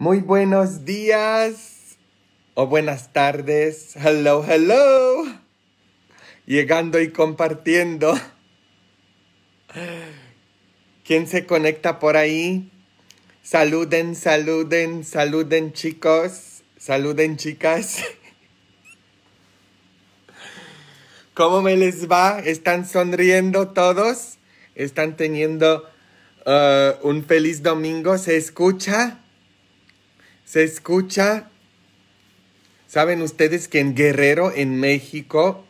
Muy buenos días o buenas tardes. Hello, hello. Llegando y compartiendo. ¿Quién se conecta por ahí? Saluden, saluden, saluden chicos, saluden chicas. ¿Cómo me les va? ¿Están sonriendo todos? ¿Están teniendo eh, un feliz domingo? ¿Se escucha? Se escucha. ¿Saben ustedes que en Guerrero, en México,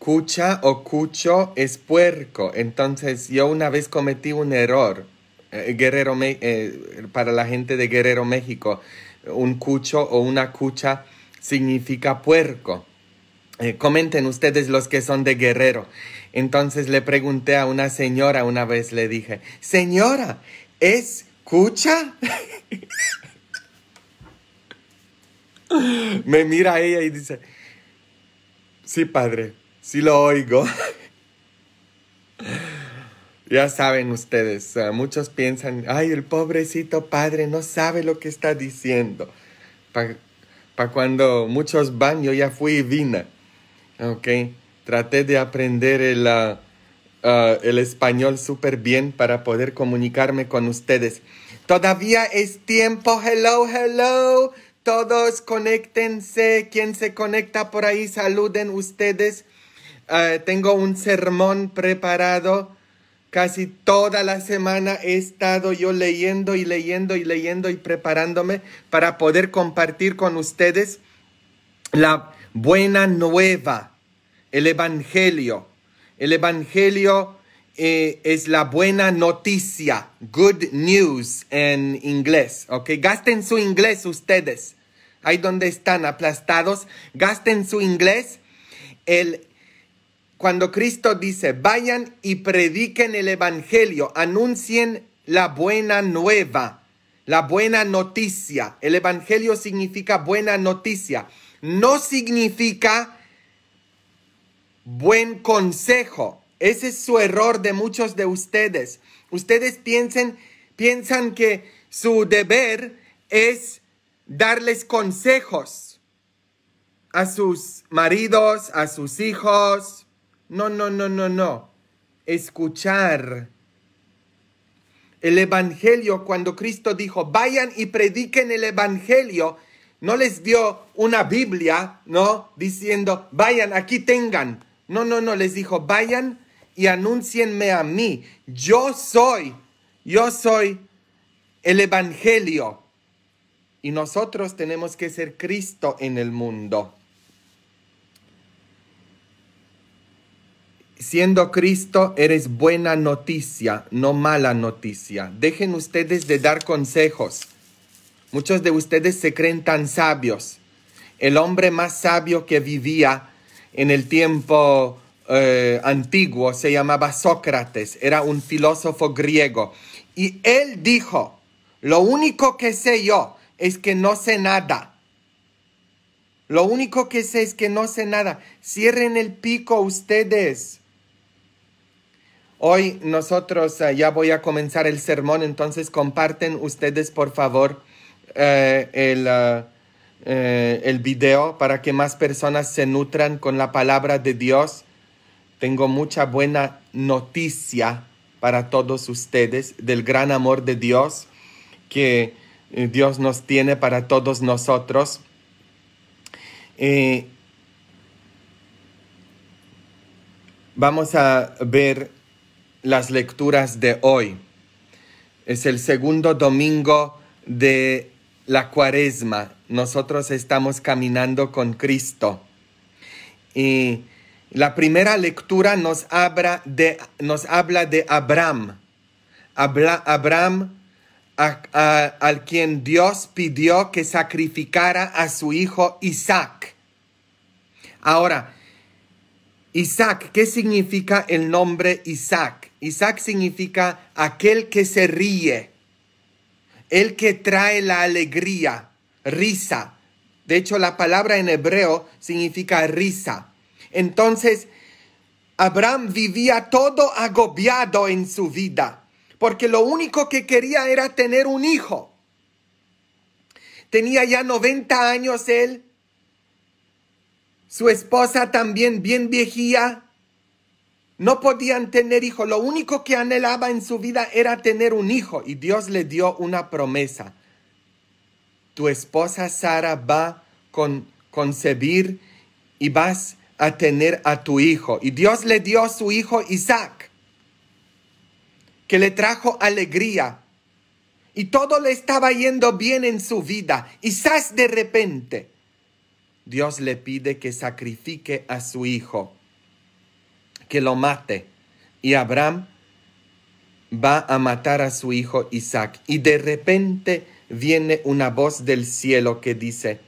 cucha o cucho es puerco? Entonces yo una vez cometí un error. Eh, Guerrero, eh, para la gente de Guerrero, México, un cucho o una cucha significa puerco. Eh, comenten ustedes los que son de Guerrero. Entonces le pregunté a una señora una vez, le dije, señora, ¿es cucha? Me mira ella y dice, sí, padre, sí lo oigo. Ya saben ustedes, muchos piensan, ay, el pobrecito padre no sabe lo que está diciendo. Para pa cuando muchos van, yo ya fui vina. Ok, traté de aprender el, ah, ah, el español súper bien para poder comunicarme con ustedes. Todavía es tiempo, hello, hello. Todos conéctense. Quien se conecta por ahí, saluden ustedes. Eh, tengo un sermón preparado. Casi toda la semana he estado yo leyendo y leyendo y leyendo y preparándome para poder compartir con ustedes la buena nueva, el Evangelio. El Evangelio eh, es la buena noticia, good news en inglés, ¿ok? Gasten su inglés ustedes, ahí donde están aplastados, gasten su inglés. El, cuando Cristo dice, vayan y prediquen el Evangelio, anuncien la buena nueva, la buena noticia. El Evangelio significa buena noticia, no significa buen consejo ese es su error de muchos de ustedes. Ustedes piensen, piensan que su deber es darles consejos a sus maridos, a sus hijos. No, no, no, no, no. Escuchar. El Evangelio, cuando Cristo dijo, vayan y prediquen el Evangelio, no les dio una Biblia, ¿no? Diciendo, vayan, aquí tengan. No, no, no, les dijo, vayan y anúncienme a mí. Yo soy, yo soy el Evangelio. Y nosotros tenemos que ser Cristo en el mundo. Siendo Cristo eres buena noticia, no mala noticia. Dejen ustedes de dar consejos. Muchos de ustedes se creen tan sabios. El hombre más sabio que vivía en el tiempo eh, antiguo se llamaba Sócrates, era un filósofo griego. Y él dijo, lo único que sé yo es que no sé nada. Lo único que sé es que no sé nada. Cierren el pico ustedes. Hoy nosotros eh, ya voy a comenzar el sermón, entonces comparten ustedes por favor eh, el, el video para que más personas se nutran con la palabra de Dios tengo mucha buena noticia para todos ustedes del gran amor de Dios que eh, Dios nos tiene para todos nosotros. Eh, vamos a ver las lecturas de hoy. Es el segundo domingo de la cuaresma. Nosotros estamos caminando con Cristo. Y la primera lectura nos, habla de, nos habla de Abraham. Abraham, al quien Dios pidió que sacrificara a su hijo Isaac. Ahora, Isaac, ¿qué significa el nombre Isaac? Isaac significa aquel que se ríe, el que trae la alegría, risa. De hecho, la palabra en hebreo significa risa. Entonces, Abraham vivía todo agobiado en su vida, porque lo único que quería era tener un hijo. Tenía ya 90 años él, su esposa también bien viejía, no podían tener hijo. Lo único que anhelaba en su vida era tener un hijo. Y Dios le dio una promesa. Tu esposa Sara va a concebir y vas a tener a tu hijo. Y Dios le dio a su hijo Isaac, que le trajo alegría. Y todo le estaba yendo bien en su vida. Quizás de repente Dios le pide que sacrifique a su hijo, que lo mate. Y Abraham va a matar a su hijo Isaac. Y de repente viene una voz del cielo que dice,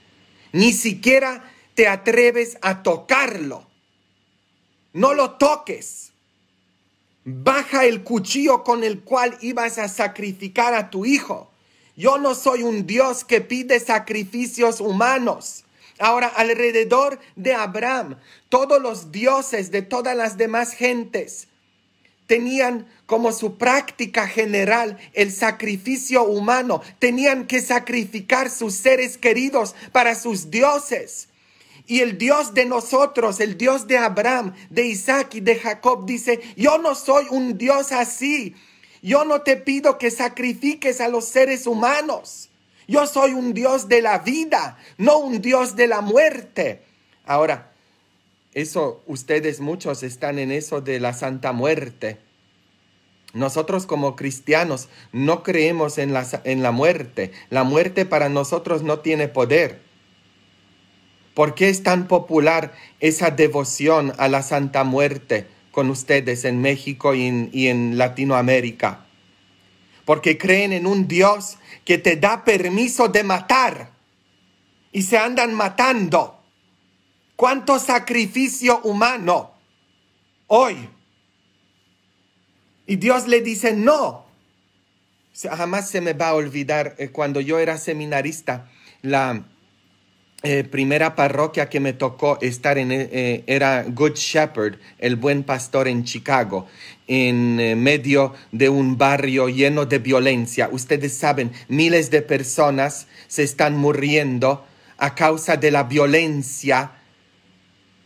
ni siquiera te atreves a tocarlo. No lo toques. Baja el cuchillo con el cual ibas a sacrificar a tu hijo. Yo no soy un Dios que pide sacrificios humanos. Ahora, alrededor de Abraham, todos los dioses de todas las demás gentes tenían como su práctica general el sacrificio humano. Tenían que sacrificar sus seres queridos para sus dioses. Y el Dios de nosotros, el Dios de Abraham, de Isaac y de Jacob dice, yo no soy un Dios así. Yo no te pido que sacrifiques a los seres humanos. Yo soy un Dios de la vida, no un Dios de la muerte. Ahora, eso ustedes muchos están en eso de la santa muerte. Nosotros como cristianos no creemos en la, en la muerte. La muerte para nosotros no tiene poder. ¿Por qué es tan popular esa devoción a la Santa Muerte con ustedes en México y en, Latinoamérica? Porque creen en un Dios que te da permiso de matar y se andan matando. ¿Cuánto sacrificio humano hoy? Y Dios le dice, no. Jamás se me va a olvidar eh, cuando yo era seminarista, la, eh, primera parroquia que me tocó estar en eh, eh, era Good Shepherd, el buen pastor en Chicago, en medio de un barrio lleno de violencia. Ustedes saben, miles de personas se están muriendo a causa de la violencia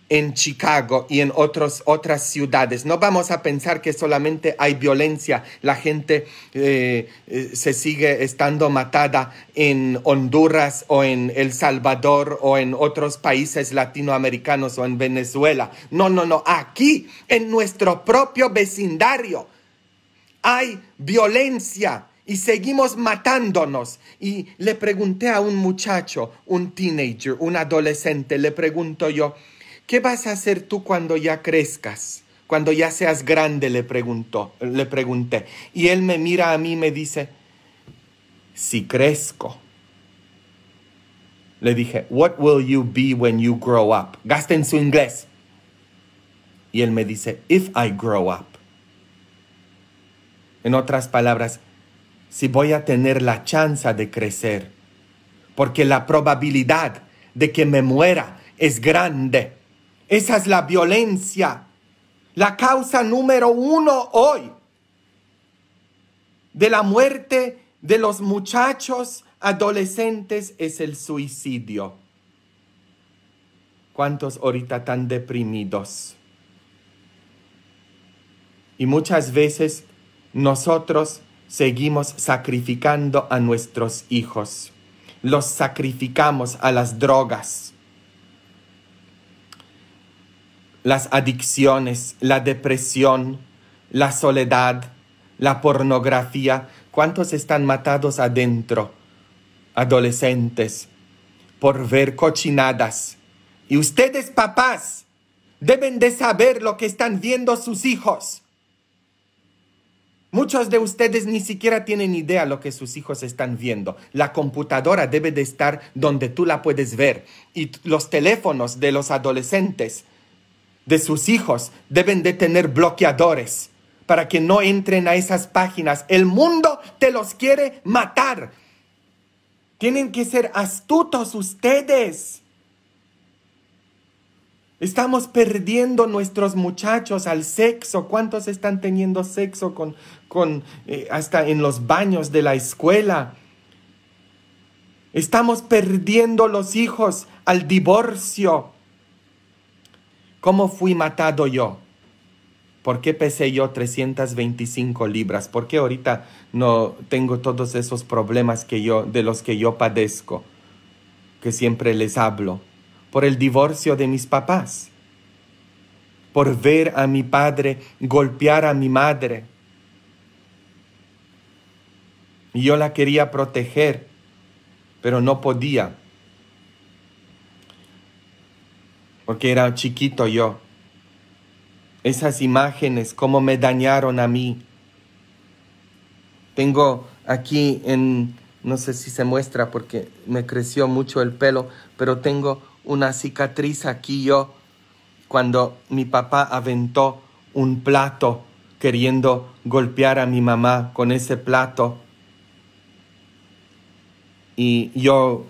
en Chicago y en otros, otras ciudades. No vamos a pensar que solamente hay violencia, la gente eh, eh, se sigue estando matada en Honduras o en El Salvador o en otros países latinoamericanos o en Venezuela. No, no, no, aquí en nuestro propio vecindario hay violencia y seguimos matándonos. Y le pregunté a un muchacho, un teenager, un adolescente, le pregunto yo, ¿Qué vas a hacer tú cuando ya crezcas? Cuando ya seas grande, le, preguntó, le pregunté. Y él me mira a mí y me dice, si crezco. Le dije, what will you be when you grow up? Gasten su inglés. Y él me dice, if I grow up. En otras palabras, si voy a tener la chance de crecer, porque la probabilidad de que me muera es grande. Esa es la violencia, la causa número uno hoy de la muerte de los muchachos adolescentes es el suicidio. ¿Cuántos ahorita están deprimidos? Y muchas veces nosotros seguimos sacrificando a nuestros hijos. Los sacrificamos a las drogas, las adicciones, la depresión, la soledad, la pornografía. ¿Cuántos están matados adentro? Adolescentes, por ver cochinadas. Y ustedes, papás, deben de saber lo que están viendo sus hijos. Muchos de ustedes ni siquiera tienen idea lo que sus hijos están viendo. La computadora debe de estar donde tú la puedes ver y los teléfonos de los adolescentes de sus hijos deben de tener bloqueadores para que no entren a esas páginas. El mundo te los quiere matar. Tienen que ser astutos ustedes. Estamos perdiendo nuestros muchachos al sexo. ¿Cuántos están teniendo sexo con, con eh, hasta en los baños de la escuela? Estamos perdiendo los hijos al divorcio, ¿Cómo fui matado yo? ¿Por qué pesé yo 325 libras? ¿Por qué ahorita no tengo todos esos problemas que yo, de los que yo padezco, que siempre les hablo? Por el divorcio de mis papás, por ver a mi padre golpear a mi madre. Yo la quería proteger, pero no podía porque era chiquito yo. Esas imágenes, cómo me dañaron a mí. Tengo aquí en, no sé si se muestra porque me creció mucho el pelo, pero tengo una cicatriz aquí yo cuando mi papá aventó un plato queriendo golpear a mi mamá con ese plato. Y yo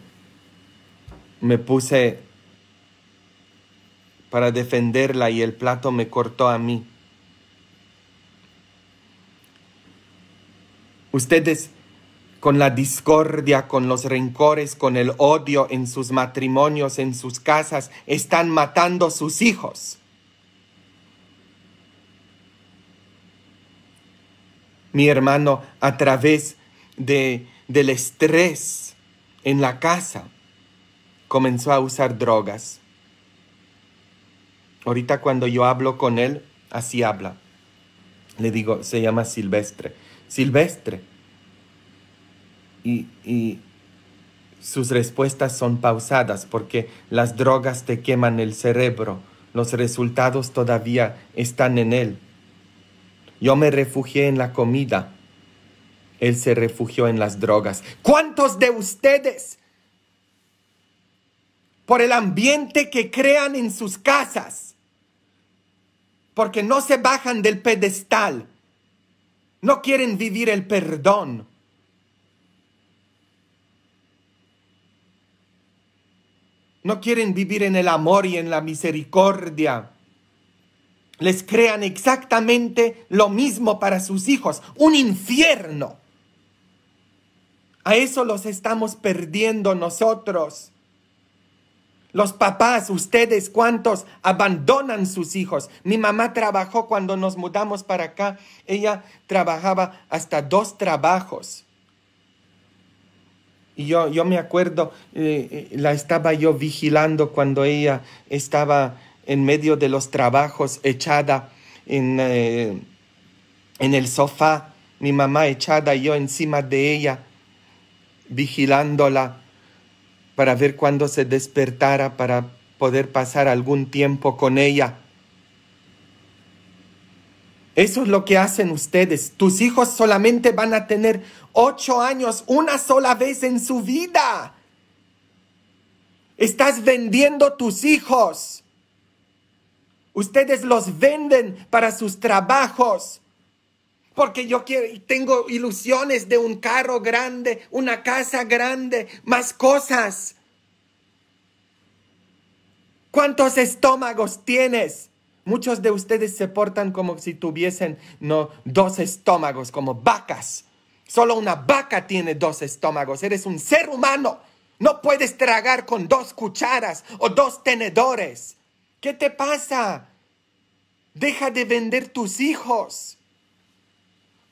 me puse para defenderla y el plato me cortó a mí. Ustedes con la discordia, con los rencores, con el odio en sus matrimonios, en sus casas, están matando a sus hijos. Mi hermano, a través de, del estrés en la casa, comenzó a usar drogas. Ahorita cuando yo hablo con él, así habla. Le digo, se llama Silvestre. Silvestre. Y, y sus respuestas son pausadas porque las drogas te queman el cerebro. Los resultados todavía están en él. Yo me refugié en la comida. Él se refugió en las drogas. ¿Cuántos de ustedes, por el ambiente que crean en sus casas, porque no se bajan del pedestal, no quieren vivir el perdón. No quieren vivir en el amor y en la misericordia. Les crean exactamente lo mismo para sus hijos, un infierno. A eso los estamos perdiendo nosotros. Los papás, ustedes, ¿cuántos abandonan sus hijos? Mi mamá trabajó cuando nos mudamos para acá. Ella trabajaba hasta dos trabajos. Y yo, yo me acuerdo, eh, eh, la estaba yo vigilando cuando ella estaba en medio de los trabajos, echada en, eh, en el sofá, mi mamá echada yo encima de ella, vigilándola para ver cuándo se despertara para poder pasar algún tiempo con ella. Eso es lo que hacen ustedes. Tus hijos solamente van a tener ocho años una sola vez en su vida. Estás vendiendo tus hijos. Ustedes los venden para sus trabajos, porque yo quiero, tengo ilusiones de un carro grande, una casa grande, más cosas. ¿Cuántos estómagos tienes? Muchos de ustedes se portan como si tuviesen no, dos estómagos, como vacas. Solo una vaca tiene dos estómagos. Eres un ser humano. No puedes tragar con dos cucharas o dos tenedores. ¿Qué te pasa? Deja de vender tus hijos.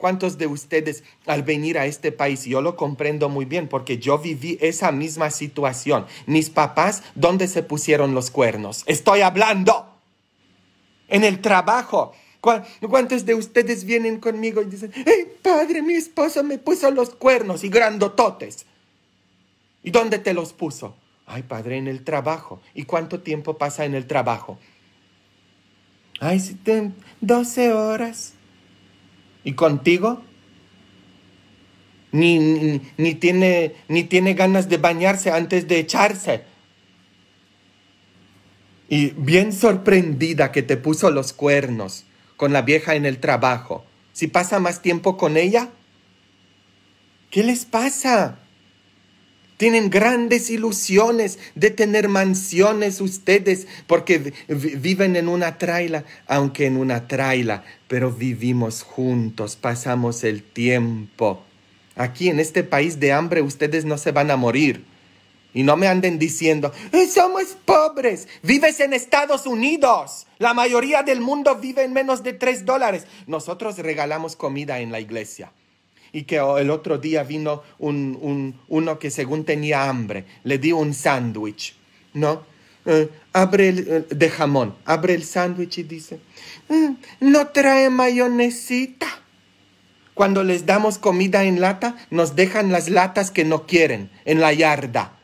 ¿Cuántos de ustedes al venir a este país, yo lo comprendo muy bien porque yo viví esa misma situación? Mis papás, ¿dónde se pusieron los cuernos? Estoy hablando. En el trabajo. ¿Cuántos de ustedes vienen conmigo y dicen, hey, padre, mi esposo me puso los cuernos y grandototes? ¿Y dónde te los puso? Ay, padre, en el trabajo. ¿Y cuánto tiempo pasa en el trabajo? Ay, 12 horas. ¿Y contigo? Ni, ni, tiene, ni tiene ganas de bañarse antes de echarse. Y bien sorprendida que te puso los cuernos con la vieja en el trabajo. Si pasa más tiempo con ella, ¿qué les pasa? Tienen grandes ilusiones de tener mansiones ustedes porque viven en una traila, aunque en una traila, pero vivimos juntos, pasamos el tiempo. Aquí en este país de hambre ustedes no se van a morir. Y no me anden diciendo, eh, somos pobres, vives en Estados Unidos, la mayoría del mundo vive en menos de tres dólares. Nosotros regalamos comida en la iglesia y que el otro día vino un, uno que según tenía hambre, le dio un sándwich, ¿no? Eh, abre el, eh, de jamón, abre el sándwich y dice, mm, no trae mayonesita. Cuando les damos comida en lata, nos dejan las latas que no quieren en la yarda.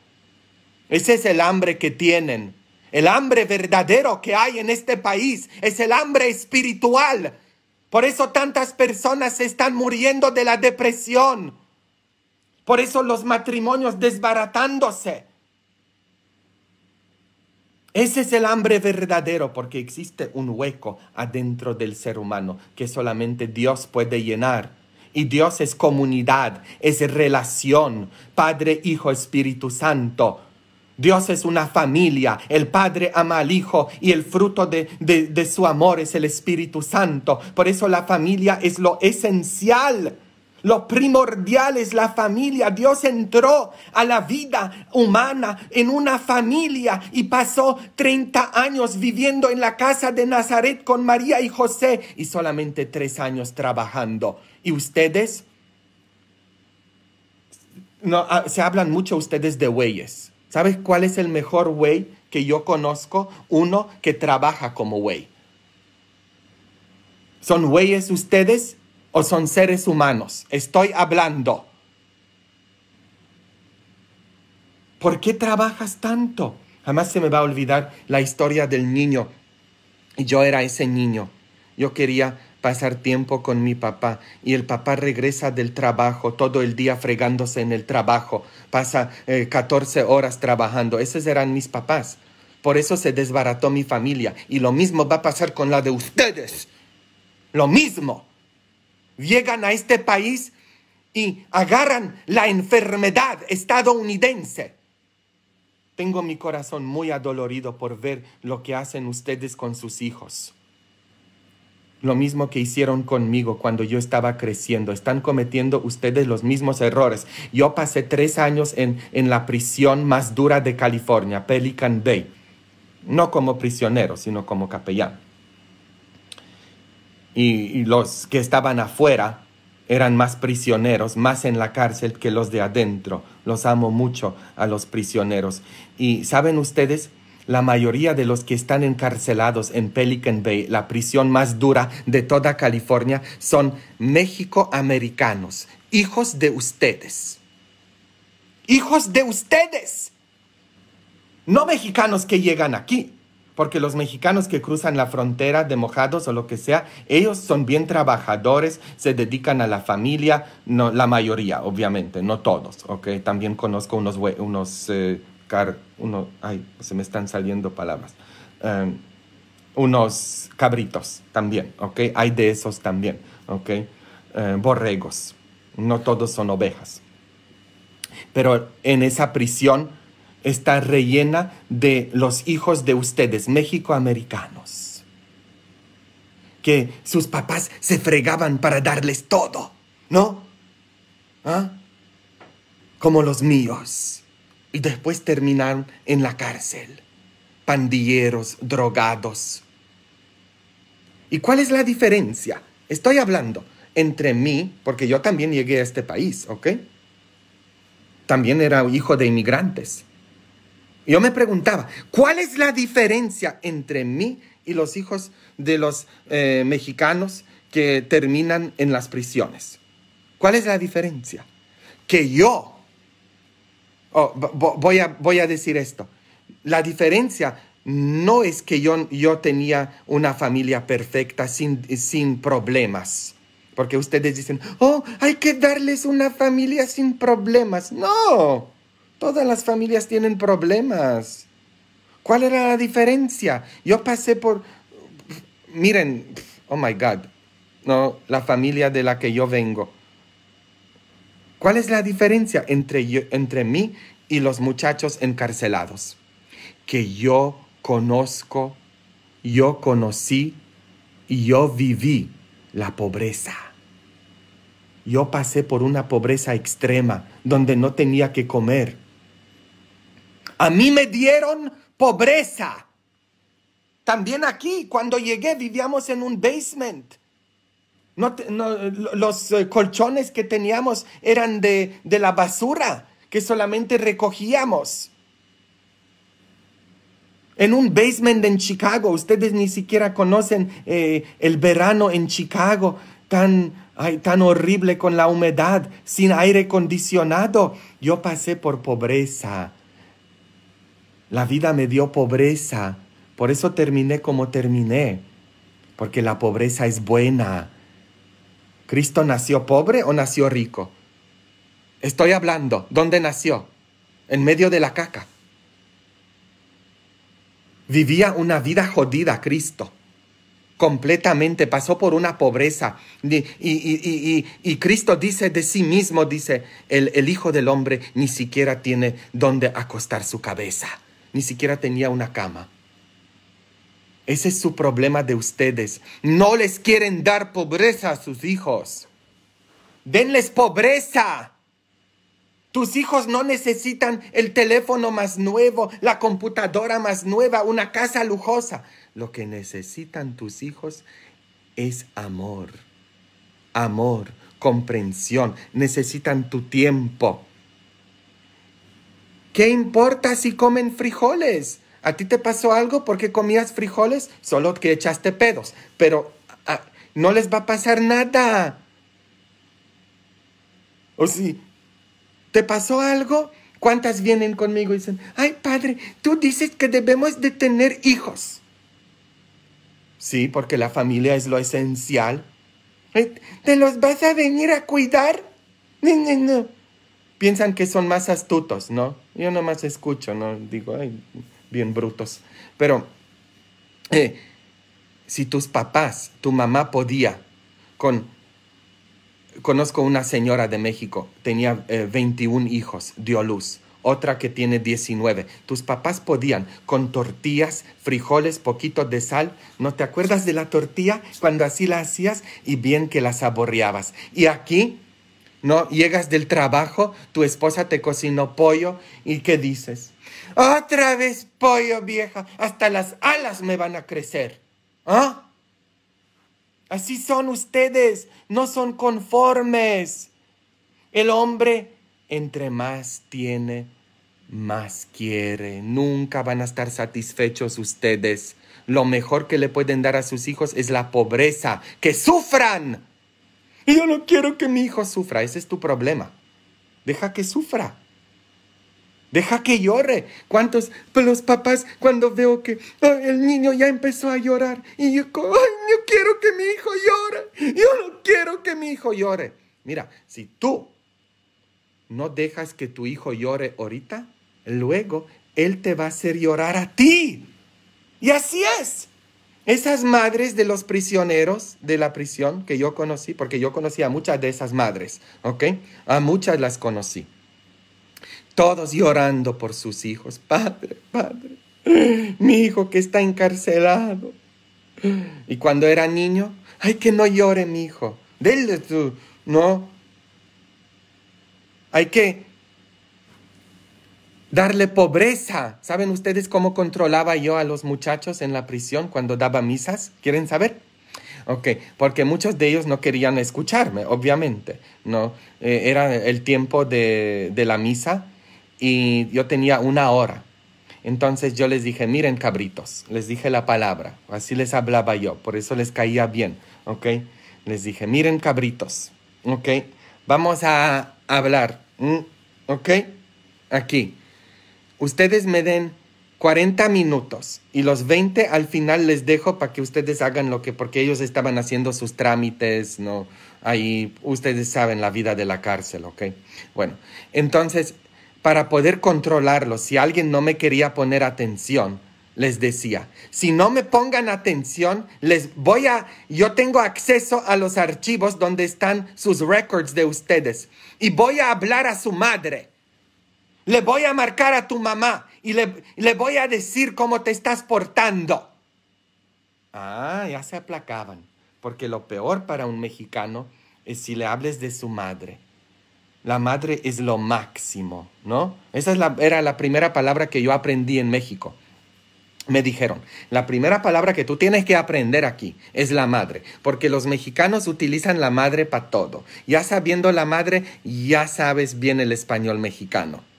Ese es el hambre que tienen. El hambre verdadero que hay en este país es el hambre espiritual por eso tantas personas se están muriendo de la depresión. Por eso los matrimonios desbaratándose. Ese es el hambre verdadero porque existe un hueco adentro del ser humano que solamente Dios puede llenar. Y Dios es comunidad, es relación, Padre, Hijo, Espíritu Santo. Dios es una familia. El Padre ama al Hijo y el fruto de, su amor es el Espíritu Santo. Por eso la familia es lo esencial. Lo primordial es la familia. Dios entró a la vida humana en una familia y pasó 30 años viviendo en la casa de Nazaret con María y José y solamente tres años trabajando. ¿Y ustedes? No, ah, se hablan mucho ustedes de bueyes ¿Sabes cuál es el mejor güey que yo conozco? Uno que trabaja como güey. ¿Son güeyes ustedes o son seres humanos? Estoy hablando. ¿Por qué trabajas tanto? Jamás se me va a olvidar la historia del niño. Y yo era ese niño. Yo quería pasar tiempo con mi papá y el papá regresa del trabajo todo el día fregándose en el trabajo, pasa 14 eh, horas trabajando. Esos eran mis papás. Por eso se desbarató mi familia y lo mismo va a pasar con la de ustedes. Lo mismo. Llegan a este país y agarran la enfermedad estadounidense. Tengo mi corazón muy adolorido por ver lo que hacen ustedes con sus hijos lo mismo que hicieron conmigo cuando yo estaba creciendo. Están cometiendo ustedes los mismos errores. Yo pasé tres años en, en la prisión más dura de California, Pelican Bay. No como prisionero, sino como capellán. Y, y los que estaban afuera eran más prisioneros, más en la cárcel que los de adentro. Los amo mucho a los prisioneros. Y saben ustedes, la mayoría de los que están encarcelados en Pelican Bay, la prisión más dura de toda California, son mexicoamericanos, hijos de ustedes. Hijos de ustedes. No mexicanos que llegan aquí, porque los mexicanos que cruzan la frontera de mojados o lo que sea, ellos son bien trabajadores, se dedican a la familia, no, la mayoría, obviamente, no todos, okay, También conozco unos, unos eh, uno, ay, se me están saliendo palabras, em, unos cabritos también, ¿ok? Hay de esos también, ¿ok? Em, borregos, no todos son ovejas. Pero en esa prisión está rellena de los hijos de ustedes, mexicoamericanos, que sus papás se fregaban para darles todo, ¿no? ¿Ah? Como los míos y después terminaron en la cárcel. Pandilleros, drogados. ¿Y cuál es la diferencia? Estoy hablando entre mí, porque yo también llegué a este país, ¿ok? También era hijo de inmigrantes. Yo me preguntaba, ¿cuál es la diferencia entre mí y los hijos de los eh, mexicanos que terminan en las prisiones? ¿Cuál es la diferencia? Que yo oh, voy, a, voy a decir esto. La diferencia no es que yo, tenía una familia perfecta sin, sin problemas. Porque ustedes dicen, oh, hay que darles una familia sin problemas. No, todas las familias tienen problemas. ¿Cuál era la diferencia? Yo pasé por, miren, oh my God, no, la familia de la que yo vengo ¿Cuál es la diferencia entre, entre mí y los muchachos encarcelados? Que yo conozco, yo conocí y yo viví la pobreza. Yo pasé por una pobreza extrema donde no tenía que comer. A mí me dieron pobreza. También aquí, cuando llegué, vivíamos en un basement los eh, colchones que teníamos eran de, la basura que solamente recogíamos. En un basement en Chicago, ustedes ni siquiera conocen eh, el verano en Chicago, tan, tan horrible con la humedad, sin aire acondicionado. Yo pasé por pobreza. La vida me dio pobreza. Por eso terminé como terminé. Porque la pobreza es buena ¿Cristo nació pobre o nació rico? Estoy hablando, ¿dónde nació? En medio de la caca. Vivía una vida jodida Cristo completamente, pasó por una pobreza. Y, Cristo dice de sí mismo, dice, el, el Hijo del Hombre ni siquiera tiene donde acostar su cabeza, ni siquiera tenía una cama. Ese es su problema de ustedes. No les quieren dar pobreza a sus hijos. Denles pobreza. Tus hijos no necesitan el teléfono más nuevo, la computadora más nueva, una casa lujosa. Lo que necesitan tus hijos es amor. Amor, comprensión. Necesitan tu tiempo. ¿Qué importa si comen frijoles? ¿A ti te pasó algo porque comías frijoles? Solo que echaste pedos. Pero ah, no les va a pasar nada. O si te pasó algo, ¿cuántas vienen conmigo y dicen, ay padre, tú dices que debemos de tener hijos? Sí, porque la familia es lo esencial. Eh, ¿Te los vas a venir a cuidar? No, no, Piensan que son más astutos, ¿no? Yo nomás escucho, ¿no? Digo, ay bien brutos. Pero eh, si tus papás, tu mamá podía, con... Conozco una señora de México, tenía 21 eh, hijos, dio luz otra que tiene 19. Tus papás podían con tortillas, frijoles, poquito de sal. ¿No te acuerdas de la tortilla cuando así la hacías y bien que la saboreabas? Y aquí ¿no? Llegas del trabajo, tu esposa te cocinó pollo y ¿qué dices? Otra vez pollo vieja, hasta las alas me van a crecer. ¿Ah? Así son ustedes, no son conformes. El hombre, entre más tiene, más quiere. Nunca van a estar satisfechos ustedes. Lo mejor que le pueden dar a sus hijos es la pobreza, que sufran yo no quiero que mi hijo sufra, ese es tu problema. Deja que sufra. Deja que llore. ¿Cuántos pues los papás cuando veo que el niño ya empezó a llorar y yo, ay, yo quiero que mi hijo llore. Yo no quiero que mi hijo llore. Mira, si tú no dejas que tu hijo llore ahorita, luego él te va a hacer llorar a ti. Y así es. Esas madres de los prisioneros de la prisión que yo conocí, porque yo conocí a muchas de esas madres, ¿ok? A muchas las conocí. Todos llorando por sus hijos. Padre, padre, mi hijo que está encarcelado. Y cuando era niño, ay, que no llore mi hijo. Dele tú, no. Hay que darle pobreza. ¿Saben ustedes cómo controlaba yo a los muchachos en la prisión cuando daba misas? ¿Quieren saber? Ok, porque muchos de ellos no querían escucharme, obviamente, ¿no? Eh, era el tiempo de, de la misa y yo tenía una hora. Entonces yo les dije, miren cabritos, les dije la palabra, así les hablaba yo, por eso les caía bien, ¿ok? Les dije, miren cabritos, ¿ok? Vamos a hablar, ¿ok? Aquí, ustedes me den 40 minutos y los 20 al final les dejo para que ustedes hagan lo que, porque ellos estaban haciendo sus trámites, ¿no? Ahí ustedes saben la vida de la cárcel, ¿ok? Bueno, entonces, para poder controlarlo, si alguien no me quería poner atención, les decía, si no me pongan atención, les voy a, yo tengo acceso a los archivos donde están sus records de ustedes y voy a hablar a su madre le voy a marcar a tu mamá y le, voy a decir cómo te estás portando. Ah, ya se aplacaban, porque lo peor para un mexicano es si le hables de su madre. La madre es lo máximo, ¿no? Esa era la primera palabra que yo aprendí en México. Me dijeron, la primera palabra que tú tienes que aprender aquí es la madre, porque los mexicanos utilizan la madre para todo. Ya sabiendo la madre, ya sabes bien el español mexicano.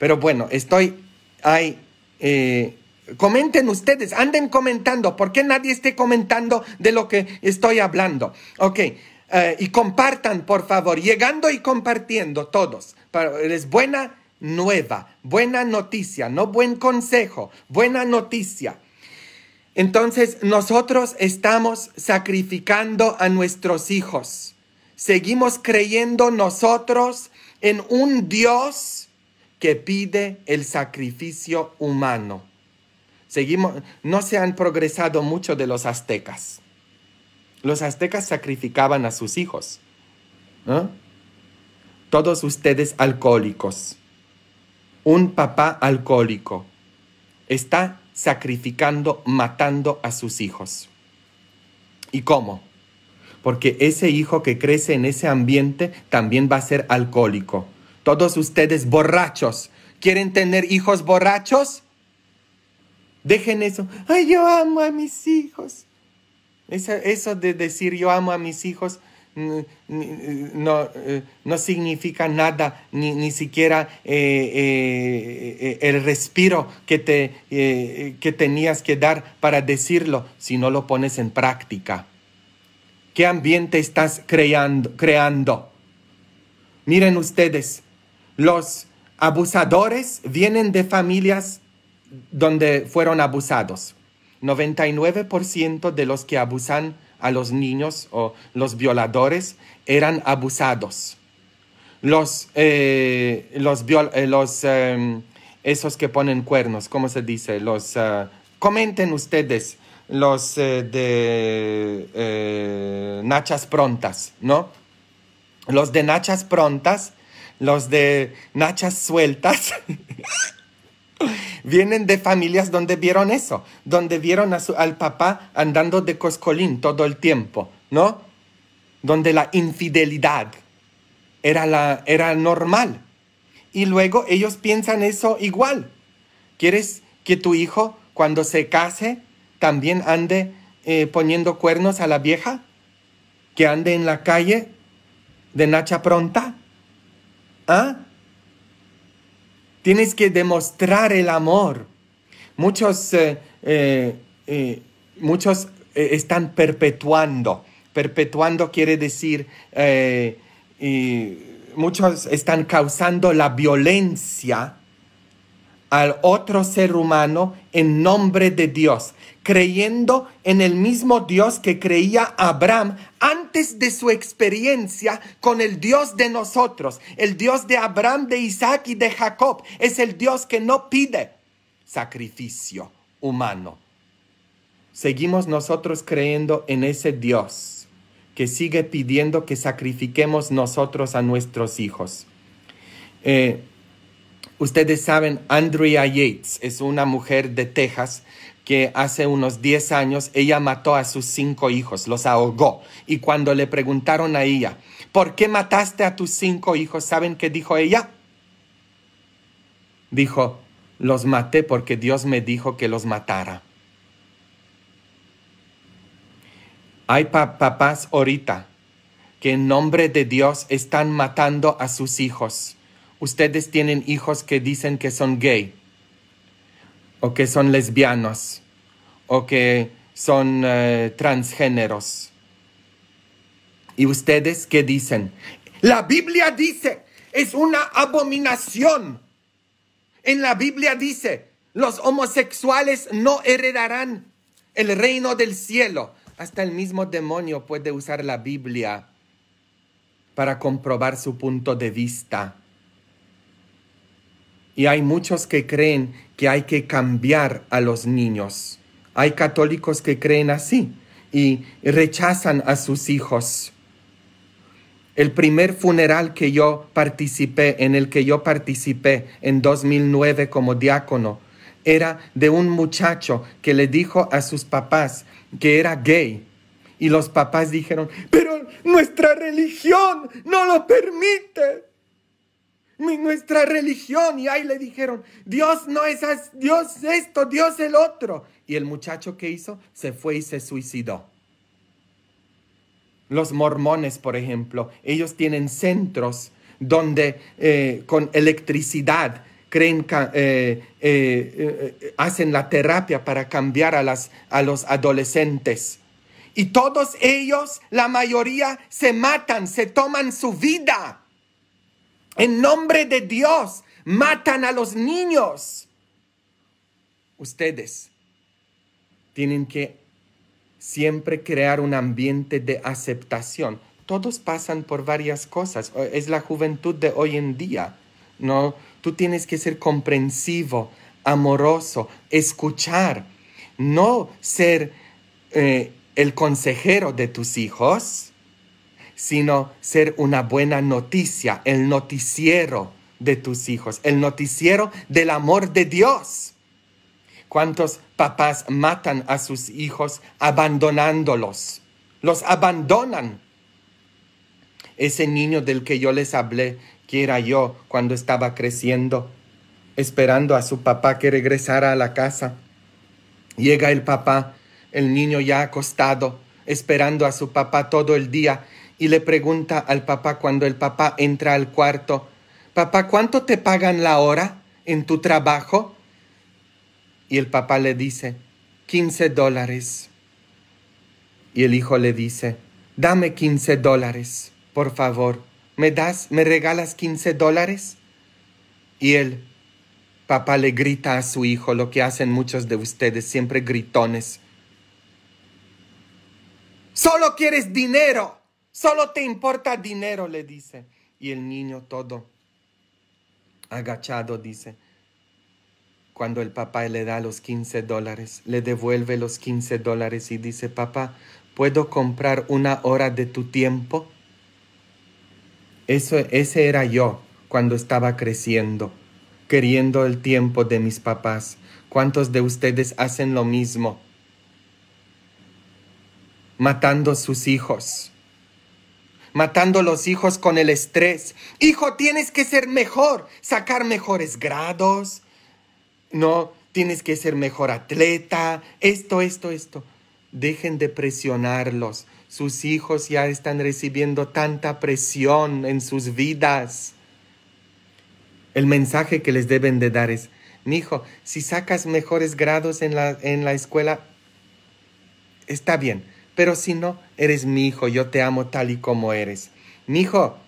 Pero bueno, estoy ahí. Eh, comenten ustedes, anden comentando. porque nadie esté comentando de lo que estoy hablando? Ok. Eh, y compartan, por favor, llegando y compartiendo todos. es buena nueva, buena noticia, no buen consejo, buena noticia. Entonces nosotros estamos sacrificando a nuestros hijos. Seguimos creyendo nosotros en un Dios que pide el sacrificio humano. Seguimos, no se han progresado mucho de los aztecas. Los aztecas sacrificaban a sus hijos. Todos ustedes alcohólicos. Un papá alcohólico está sacrificando, matando a sus hijos. ¿Y cómo? Porque ese hijo que crece en ese ambiente también va a ser alcohólico todos ustedes borrachos, ¿quieren tener hijos borrachos? Dejen eso. Ay, yo amo a mis hijos. Eso, de decir yo amo a mis hijos no, eh, no, significa nada, ni, siquiera eh, eh, el respiro que, te, que tenías que dar para decirlo si no lo pones en práctica. ¿Qué ambiente estás creando? creando? Miren ustedes, los abusadores vienen de familias donde fueron abusados. 99% de los que abusan a los niños o los violadores eran abusados. Los, eh, los, eh, em, esos que ponen cuernos, ¿cómo se dice? Los, eh, comenten ustedes, los de nachas prontas, ¿no? Los de nachas prontas los de nachas sueltas, vienen de familias donde vieron eso, donde vieron al papá andando de coscolín todo el tiempo, ¿no? Donde la infidelidad era, la, era normal. Y luego ellos piensan eso igual. ¿Quieres que tu hijo, cuando se case, también ande eh, poniendo cuernos a la vieja? ¿Que ande en la calle de Nacha pronta? ¿Ah? Tienes que demostrar el amor. Muchos, eh, eh, eh, muchos están perpetuando. Perpetuando quiere decir, muchos están causando la violencia al otro ser humano en nombre de Dios, creyendo en el mismo Dios que creía Abraham antes de su experiencia con el Dios de nosotros, el Dios de Abraham, de Isaac y de Jacob. Es el Dios que no pide sacrificio humano. Seguimos nosotros creyendo en ese Dios que sigue pidiendo que sacrifiquemos nosotros a nuestros hijos. Eh, Ustedes saben, Andrea Yates es una mujer de Texas que hace unos 10 años ella mató a sus cinco hijos, los ahogó. Y cuando le preguntaron a ella, ¿por qué mataste a tus cinco hijos? ¿Saben qué dijo ella? Dijo, los maté porque Dios me dijo que los matara. Hay papás ahorita que en nombre de Dios están matando a sus hijos ustedes tienen hijos que dicen que son gay, o que son lesbianos, o que son eh, transgéneros. ¿Y ustedes qué dicen? La Biblia dice, es una abominación. En la Biblia dice, los homosexuales no heredarán el reino del cielo. Hasta el mismo demonio puede usar la Biblia para comprobar su punto de vista y hay muchos que creen que hay que cambiar a los niños. Hay católicos que creen así y rechazan a sus hijos. El primer funeral que yo participé, en el que yo participé en 2009 como diácono, era de un muchacho que le dijo a sus papás que era gay. Y los papás dijeron, pero nuestra religión no lo permite nuestra religión. Y ahí le dijeron, Dios no es Dios esto, Dios el otro. Y el muchacho que hizo se fue y se suicidó. Los mormones, por ejemplo, ellos tienen centros donde eh, con electricidad creen, que eh, eh, hacen la terapia para cambiar a, las, a los adolescentes. Y todos ellos, la mayoría, se matan, se toman su vida en nombre de Dios, matan a los niños. Ustedes tienen que siempre crear un ambiente de aceptación. Todos pasan por varias cosas. Es la juventud de hoy en día. No, tú tienes que ser comprensivo, amoroso, escuchar, no ser eh, el consejero de tus hijos sino ser una buena noticia, el noticiero de tus hijos, el noticiero del amor de Dios. ¿Cuántos papás matan a sus hijos abandonándolos? Los abandonan. Ese niño del que yo les hablé, que era yo cuando estaba creciendo, esperando a su papá que regresara a la casa. Llega el papá, el niño ya acostado, esperando a su papá todo el día y le pregunta al papá cuando el papá entra al cuarto, papá, ¿cuánto te pagan la hora en tu trabajo? Y el papá le dice, 15 dólares. Y el hijo le dice, dame 15 dólares, por favor. ¿Me das, me regalas 15 dólares? Y el papá le grita a su hijo lo que hacen muchos de ustedes, siempre gritones. Solo quieres dinero. Solo te importa dinero, le dice. Y el niño todo agachado dice, cuando el papá le da los 15 dólares, le devuelve los 15 dólares y dice, papá, ¿puedo comprar una hora de tu tiempo? Eso, ese era yo cuando estaba creciendo, queriendo el tiempo de mis papás. ¿Cuántos de ustedes hacen lo mismo? Matando a sus hijos matando los hijos con el estrés. Hijo, tienes que ser mejor, sacar mejores grados, no, tienes que ser mejor atleta, esto, esto, esto. Dejen de presionarlos. Sus hijos ya están recibiendo tanta presión en sus vidas. El mensaje que les deben de dar es, mi hijo, si sacas mejores grados en la, en la escuela, está bien pero si no, eres mi hijo, yo te amo tal y como eres. Mi hijo,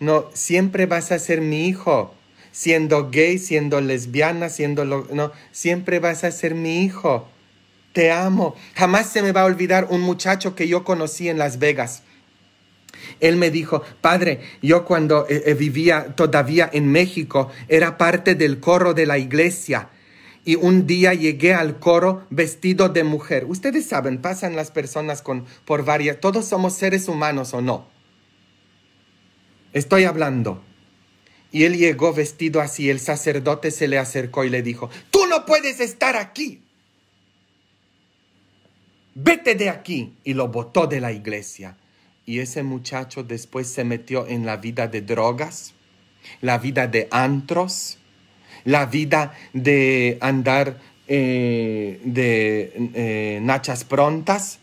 no, siempre vas a ser mi hijo. Siendo gay, siendo lesbiana, siendo lo, no, siempre vas a ser mi hijo. Te amo. Jamás se me va a olvidar un muchacho que yo conocí en Las Vegas. Él me dijo, padre, yo cuando eh, eh, vivía todavía en México era parte del coro de la iglesia y un día llegué al coro vestido de mujer. Ustedes saben, pasan las personas con, por varias, todos somos seres humanos o no. Estoy hablando. Y él llegó vestido así, el sacerdote se le acercó y le dijo, tú no puedes estar aquí. Vete de aquí. Y lo botó de la iglesia. Y ese muchacho después se metió en la vida de drogas, la vida de antros, la vida de andar eh, de eh, nachas prontas.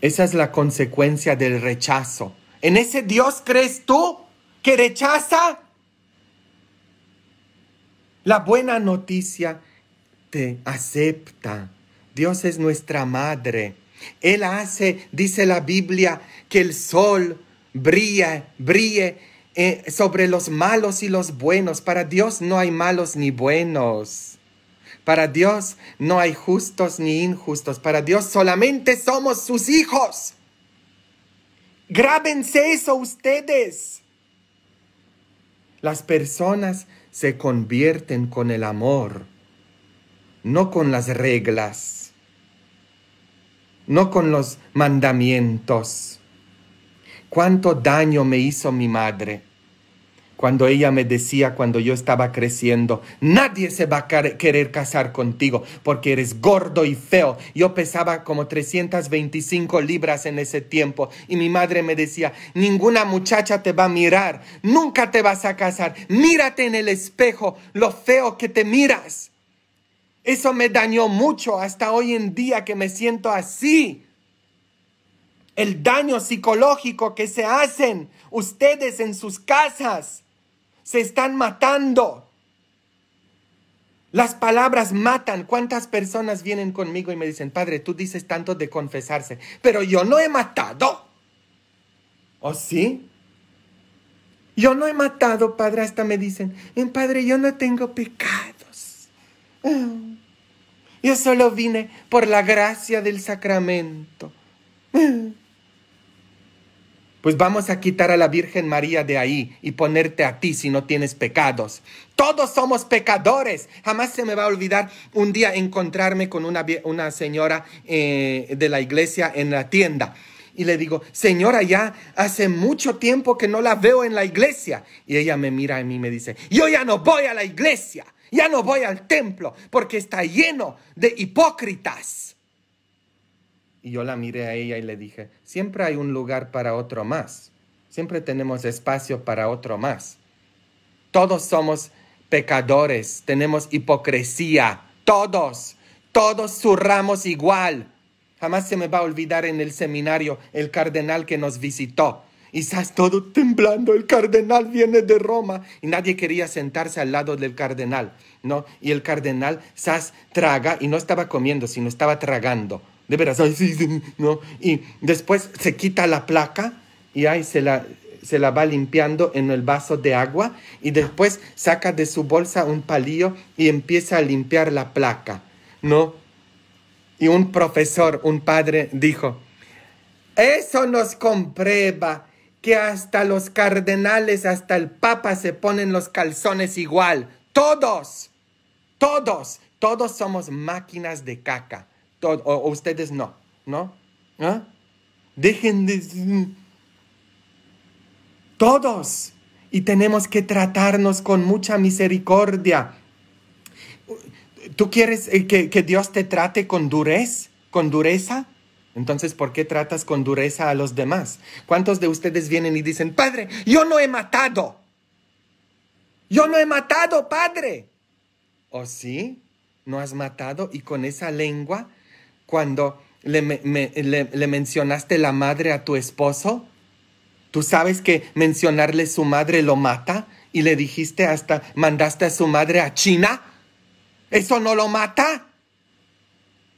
Esa es la consecuencia del rechazo. ¿En ese Dios crees tú que rechaza? La buena noticia te acepta. Dios es nuestra madre. Él hace, dice la Biblia, que el sol brille, brille eh, sobre los malos y los buenos. Para Dios no hay malos ni buenos. Para Dios no hay justos ni injustos. Para Dios solamente somos sus hijos. Grábense eso ustedes. Las personas se convierten con el amor, no con las reglas, no con los mandamientos. Cuánto daño me hizo mi madre cuando ella me decía cuando yo estaba creciendo, nadie se va a querer casar contigo porque eres gordo y feo. Yo pesaba como 325 libras en ese tiempo y mi madre me decía, ninguna muchacha te va a mirar, nunca te vas a casar, mírate en el espejo lo feo que te miras. Eso me dañó mucho hasta hoy en día que me siento así el daño psicológico que se hacen ustedes en sus casas se están matando. Las palabras matan. ¿Cuántas personas vienen conmigo y me dicen, Padre, tú dices tanto de confesarse, pero yo no he matado? ¿O sí? Yo no he matado, Padre, hasta me dicen, eh, Padre, yo no tengo pecados. Yo solo vine por la gracia del sacramento pues vamos a quitar a la Virgen María de ahí y ponerte a ti si no tienes pecados. Todos somos pecadores. Jamás se me va a olvidar un día encontrarme con una, una señora eh, de la iglesia en la tienda. Y le digo, señora, ya hace mucho tiempo que no la veo en la iglesia. Y ella me mira a mí y me dice, yo ya no voy a la iglesia, ya no voy al templo, porque está lleno de hipócritas. Y yo la miré a ella y le dije, siempre hay un lugar para otro más, siempre tenemos espacio para otro más. Todos somos pecadores, tenemos hipocresía, todos, todos zurramos igual. Jamás se me va a olvidar en el seminario el cardenal que nos visitó. Y estás todo temblando, el cardenal viene de Roma. Y nadie quería sentarse al lado del cardenal, ¿no? Y el cardenal, sas, traga, y no estaba comiendo, sino estaba tragando de veras, sí, ¿no? Y después se quita la placa y ahí se la, se la va limpiando en el vaso de agua y después saca de su bolsa un palillo y empieza a limpiar la placa, ¿no? Y un profesor, un padre, dijo, eso nos comprueba que hasta los cardenales, hasta el papa se ponen los calzones igual. Todos, todos, todos somos máquinas de caca o, ustedes no, ¿no? ¿Ah? Dejen de... Todos. Y tenemos que tratarnos con mucha misericordia. ¿Tú quieres eh, que, que Dios te trate con durez, con dureza? Entonces, ¿por qué tratas con dureza a los demás? ¿Cuántos de ustedes vienen y dicen, Padre, yo no he matado? Yo no he matado, Padre. ¿O sí? ¿No has matado? Y con esa lengua cuando le, mencionaste la madre a tu esposo? ¿Tú sabes que mencionarle su madre lo mata? Y le dijiste hasta, mandaste a su madre a China. ¿Eso no lo mata?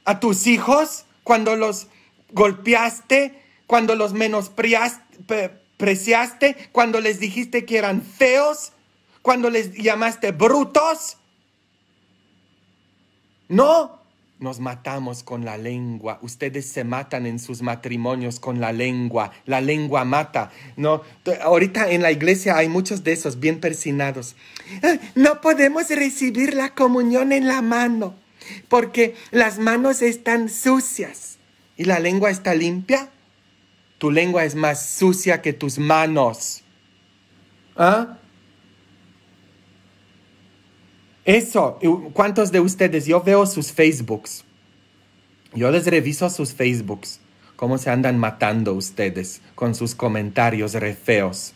¿A tus hijos cuando los golpeaste, cuando los menospreciaste, cuando les dijiste que eran feos, cuando les llamaste brutos? No, nos matamos con la lengua, ustedes se matan en sus matrimonios con la lengua, la lengua mata. No, ahorita en la iglesia hay muchos de esos bien persinados. Ah, no podemos recibir la comunión en la mano, porque las manos están sucias y la lengua está limpia. Tu lengua es más sucia que tus manos. ¿Ah? Eso, ¿cuántos de ustedes? Yo veo sus Facebooks. Yo les reviso sus Facebooks. Cómo se andan matando ustedes con sus comentarios re feos.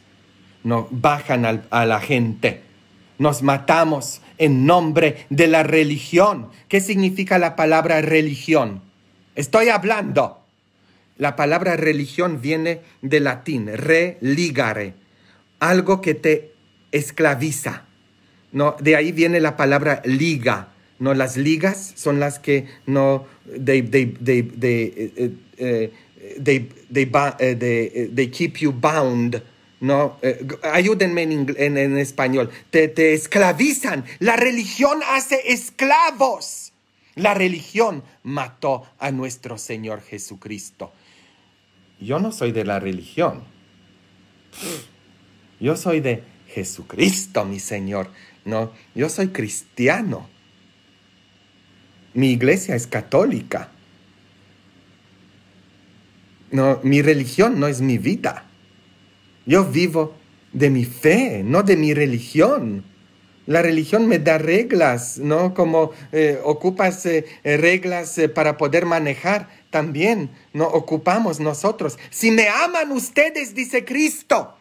No, bajan a la gente. Nos matamos en nombre de la religión. ¿Qué significa la palabra religión? Estoy hablando. La palabra religión viene del latín, religare, algo que te esclaviza no, de ahí viene la palabra liga. No, las ligas son las que no, they, keep you bound. No, eh, ayúdenme en, español. Te, te esclavizan. La religión hace esclavos. La religión mató a nuestro Señor Jesucristo. Yo no soy de la religión. Yo soy de Jesucristo, mi Señor. No, yo soy cristiano. Mi iglesia es católica. No, mi religión no es mi vida. Yo vivo de mi fe, no de mi religión. La religión me da reglas, ¿no? Como eh, ocupas eh, eh, reglas para poder manejar, también no ocupamos nosotros. Si me aman ustedes, dice Cristo,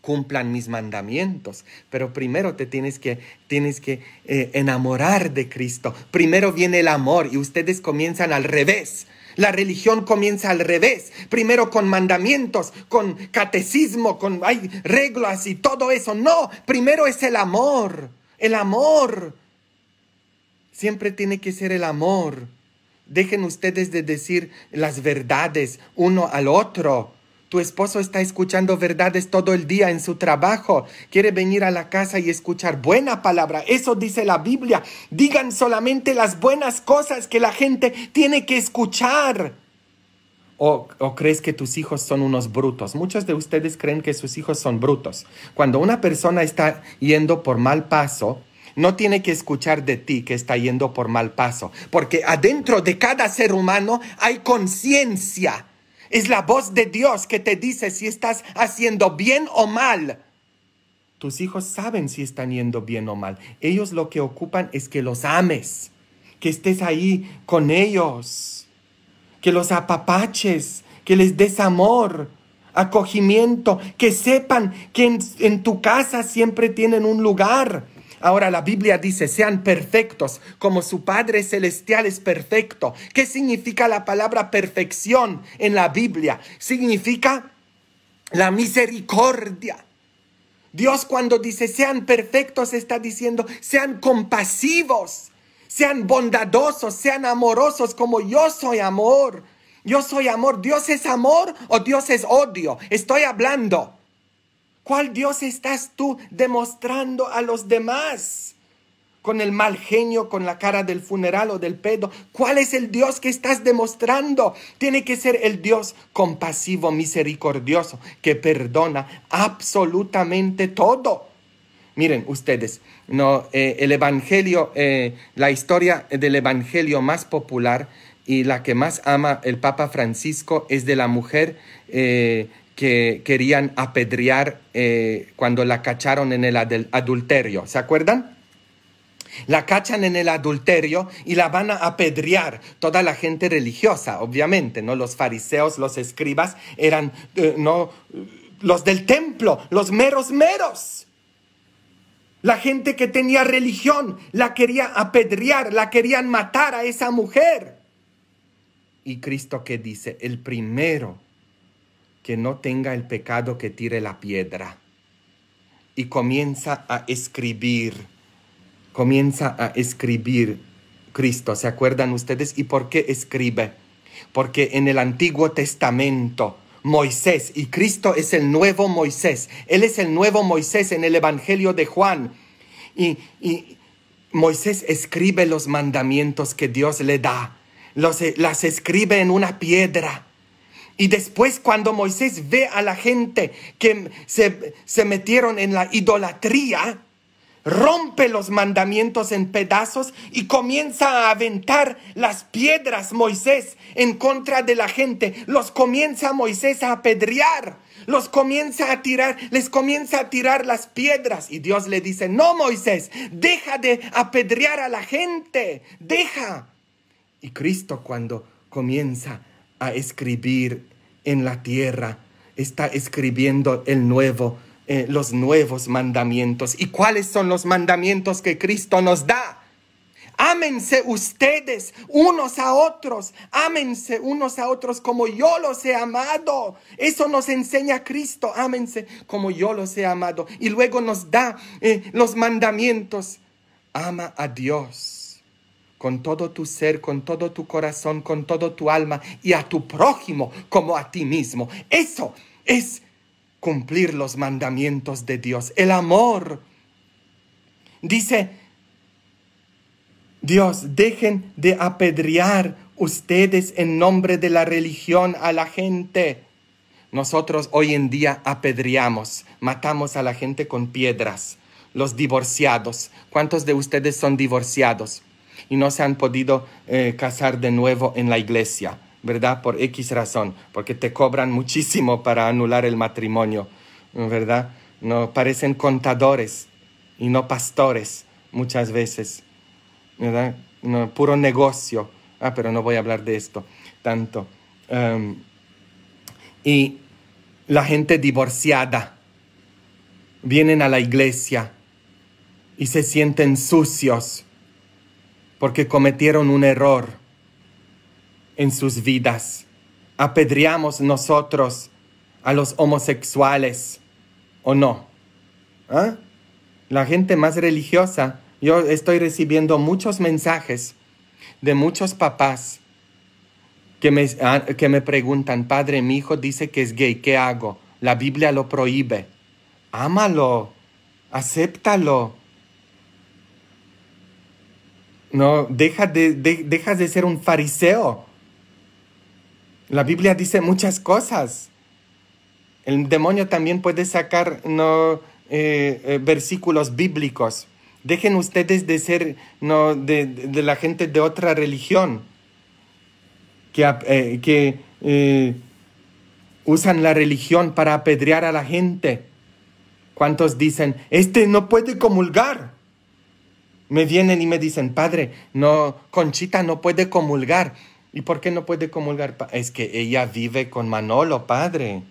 cumplan mis mandamientos. Pero primero te tienes que, tienes que eh, enamorar de Cristo. Primero viene el amor y ustedes comienzan al revés. La religión comienza al revés, primero con mandamientos, con catecismo, con hay reglas y todo eso. No, primero es el amor, el amor. Siempre tiene que ser el amor. Dejen ustedes de decir las verdades uno al otro tu esposo está escuchando verdades todo el día en su trabajo. Quiere venir a la casa y escuchar buena palabra. Eso dice la Biblia. Digan solamente las buenas cosas que la gente tiene que escuchar. O, crees que tus hijos son unos brutos. Muchos de ustedes creen que sus hijos son brutos. Cuando una persona está yendo por mal paso, no tiene que escuchar de ti que está yendo por mal paso, porque adentro de cada ser humano hay conciencia es la voz de Dios que te dice si estás haciendo bien o mal. Tus hijos saben si están yendo bien o mal. Ellos lo que ocupan es que los ames, que estés ahí con ellos, que los apapaches, que les des amor, acogimiento, que sepan que en, tu casa siempre tienen un lugar Ahora la Biblia dice, sean perfectos como su Padre Celestial es perfecto. ¿Qué significa la palabra perfección en la Biblia? Significa la misericordia. Dios cuando dice, sean perfectos, está diciendo, sean compasivos, sean bondadosos, sean amorosos como yo soy amor. Yo soy amor. Dios es amor o Dios es odio. Estoy hablando. ¿Cuál Dios estás tú demostrando a los demás? Con el mal genio, con la cara del funeral o del pedo. ¿Cuál es el Dios que estás demostrando? Tiene que ser el Dios compasivo, misericordioso, que perdona absolutamente todo. Miren ustedes, no, eh, el Evangelio, eh, la historia del Evangelio más popular y la que más ama el Papa Francisco es de la mujer eh, que querían apedrear eh, cuando la cacharon en el adulterio. ¿Se acuerdan? La cachan en el adulterio y la van a apedrear toda la gente religiosa, obviamente, ¿no? Los fariseos, los escribas eran, eh, no, los del templo, los meros meros. La gente que tenía religión la quería apedrear, la querían matar a esa mujer. Y Cristo qué dice, el primero que no tenga el pecado que tire la piedra. Y comienza a escribir, comienza a escribir Cristo, ¿se acuerdan ustedes? ¿Y por qué escribe? Porque en el Antiguo Testamento, Moisés y Cristo es el nuevo Moisés. Él es el nuevo Moisés en el Evangelio de Juan. Y, Moisés escribe los mandamientos que Dios le da, los, las escribe en una piedra y después cuando Moisés ve a la gente que se, metieron en la idolatría, rompe los mandamientos en pedazos y comienza a aventar las piedras Moisés en contra de la gente. Los comienza Moisés a apedrear, los comienza a tirar, les comienza a tirar las piedras. Y Dios le dice, no Moisés, deja de apedrear a la gente, deja. Y Cristo cuando comienza a escribir en la tierra está escribiendo el nuevo, eh, los nuevos mandamientos. ¿Y cuáles son los mandamientos que Cristo nos da? Ámense ustedes unos a otros. Ámense unos a otros como yo los he amado. Eso nos enseña Cristo. Ámense como yo los he amado. Y luego nos da eh, los mandamientos. Ama a Dios con todo tu ser, con todo tu corazón, con todo tu alma y a tu prójimo como a ti mismo. Eso es cumplir los mandamientos de Dios, el amor. Dice Dios, dejen de apedrear ustedes en nombre de la religión a la gente. Nosotros hoy en día apedreamos, matamos a la gente con piedras, los divorciados. ¿Cuántos de ustedes son divorciados? y no se han podido eh, casar de nuevo en la iglesia, ¿verdad? Por X razón, porque te cobran muchísimo para anular el matrimonio, ¿verdad? No parecen contadores y no pastores muchas veces, ¿verdad? puro negocio. Ah, pero no voy a hablar de esto tanto. Em, y la gente divorciada vienen a la iglesia y se sienten sucios porque cometieron un error en sus vidas. Apedreamos nosotros a los homosexuales, ¿o no? ¿Ah? La gente más religiosa, yo estoy recibiendo muchos mensajes de muchos papás que me, ah, que me preguntan, padre, mi hijo dice que es gay, ¿qué hago? La Biblia lo prohíbe. Ámalo, acéptalo, no, deja de, dejas de ser un fariseo. La Biblia dice muchas cosas. El demonio también puede sacar no, eh, eh, versículos bíblicos. Dejen ustedes de ser no, de, la gente de otra religión que, eh, que usan la religión para apedrear a la gente. ¿Cuántos dicen, este no puede comulgar? Me vienen y me dicen, padre, no, Conchita no puede comulgar. ¿Y por qué no puede comulgar? Es que ella vive con Manolo, padre.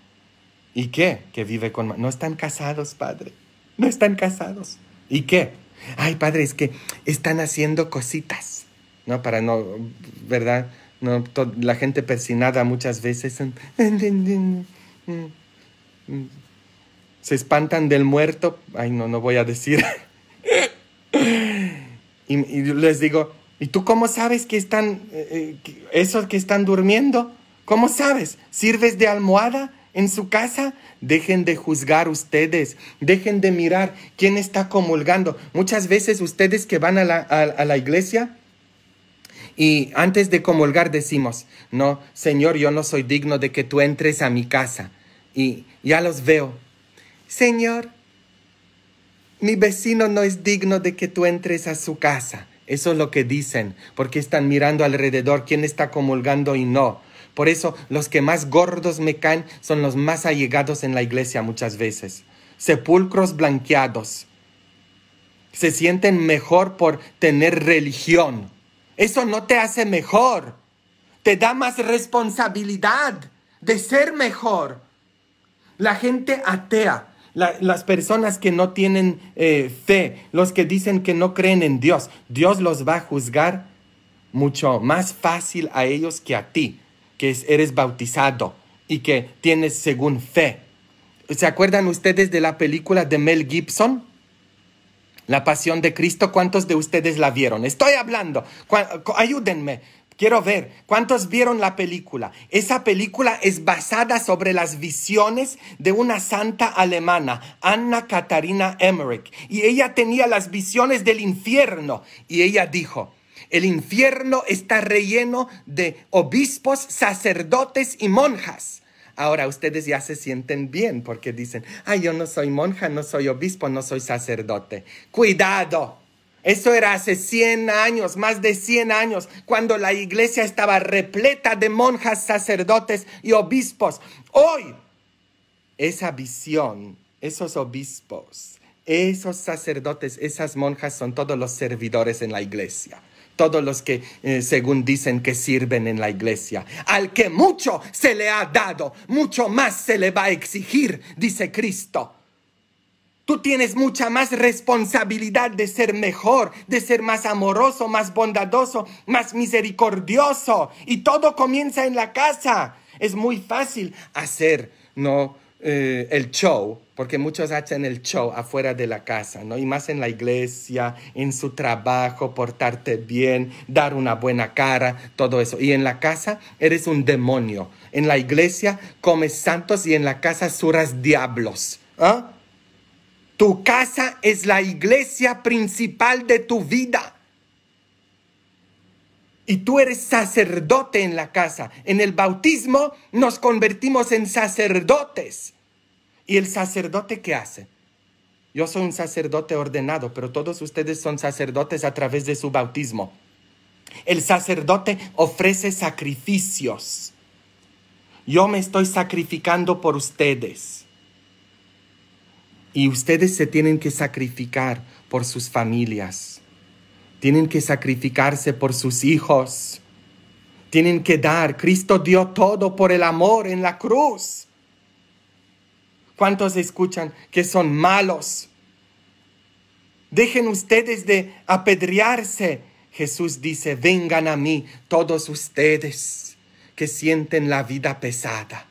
¿Y qué? Que vive con No están casados, padre. No están casados. ¿Y qué? Ay, padre, es que están haciendo cositas. ¿No? Para no, ¿verdad? No, la gente persinada muchas veces se espantan del muerto. Ay, no, no voy a decir. Y, les digo, ¿y tú cómo sabes que están, eh, eh, esos que están durmiendo? ¿Cómo sabes? ¿Sirves de almohada en su casa? Dejen de juzgar ustedes, dejen de mirar quién está comulgando. Muchas veces ustedes que van a la, a la iglesia, y antes de comulgar decimos, no, Señor, yo no soy digno de que tú entres a mi casa. Y ya los veo. Señor, mi vecino no es digno de que tú entres a su casa. Eso es lo que dicen, porque están mirando alrededor quién está comulgando y no. Por eso los que más gordos me caen son los más allegados en la iglesia muchas veces. Sepulcros blanqueados. Se sienten mejor por tener religión. Eso no te hace mejor. Te da más responsabilidad de ser mejor. La gente atea las personas que no tienen eh, fe, los que dicen que no creen en Dios, Dios los va a juzgar mucho más fácil a ellos que a ti, que eres bautizado y que tienes según fe. ¿Se acuerdan ustedes de la película de Mel Gibson? La pasión de Cristo, ¿cuántos de ustedes la vieron? Estoy hablando, ayúdenme. Quiero ver, ¿cuántos vieron la película? Esa película es basada sobre las visiones de una santa alemana, Anna Katharina Emmerich. Y ella tenía las visiones del infierno. Y ella dijo, el infierno está relleno de obispos, sacerdotes y monjas. Ahora ustedes ya se sienten bien porque dicen, ay, yo no soy monja, no soy obispo, no soy sacerdote. Cuidado. Eso era hace 100 años, más de 100 años, cuando la iglesia estaba repleta de monjas, sacerdotes y obispos. Hoy, esa visión, esos obispos, esos sacerdotes, esas monjas son todos los servidores en la iglesia. Todos los que, eh, según dicen, que sirven en la iglesia. Al que mucho se le ha dado, mucho más se le va a exigir, dice Cristo. Tú tienes mucha más responsabilidad de ser mejor, de ser más amoroso, más bondadoso, más misericordioso. Y todo comienza en la casa. Es muy fácil hacer, ¿no? Eh, el show, porque muchos hacen el show afuera de la casa, ¿no? Y más en la iglesia, en su trabajo, portarte bien, dar una buena cara, todo eso. Y en la casa eres un demonio. En la iglesia comes santos y en la casa suras diablos. ¿Ah? Tu casa es la iglesia principal de tu vida. Y tú eres sacerdote en la casa. En el bautismo nos convertimos en sacerdotes. ¿Y el sacerdote qué hace? Yo soy un sacerdote ordenado, pero todos ustedes son sacerdotes a través de su bautismo. El sacerdote ofrece sacrificios. Yo me estoy sacrificando por ustedes y ustedes se tienen que sacrificar por sus familias, tienen que sacrificarse por sus hijos, tienen que dar. Cristo dio todo por el amor en la cruz. ¿Cuántos escuchan que son malos? Dejen ustedes de apedrearse. Jesús dice, vengan a mí todos ustedes que sienten la vida pesada,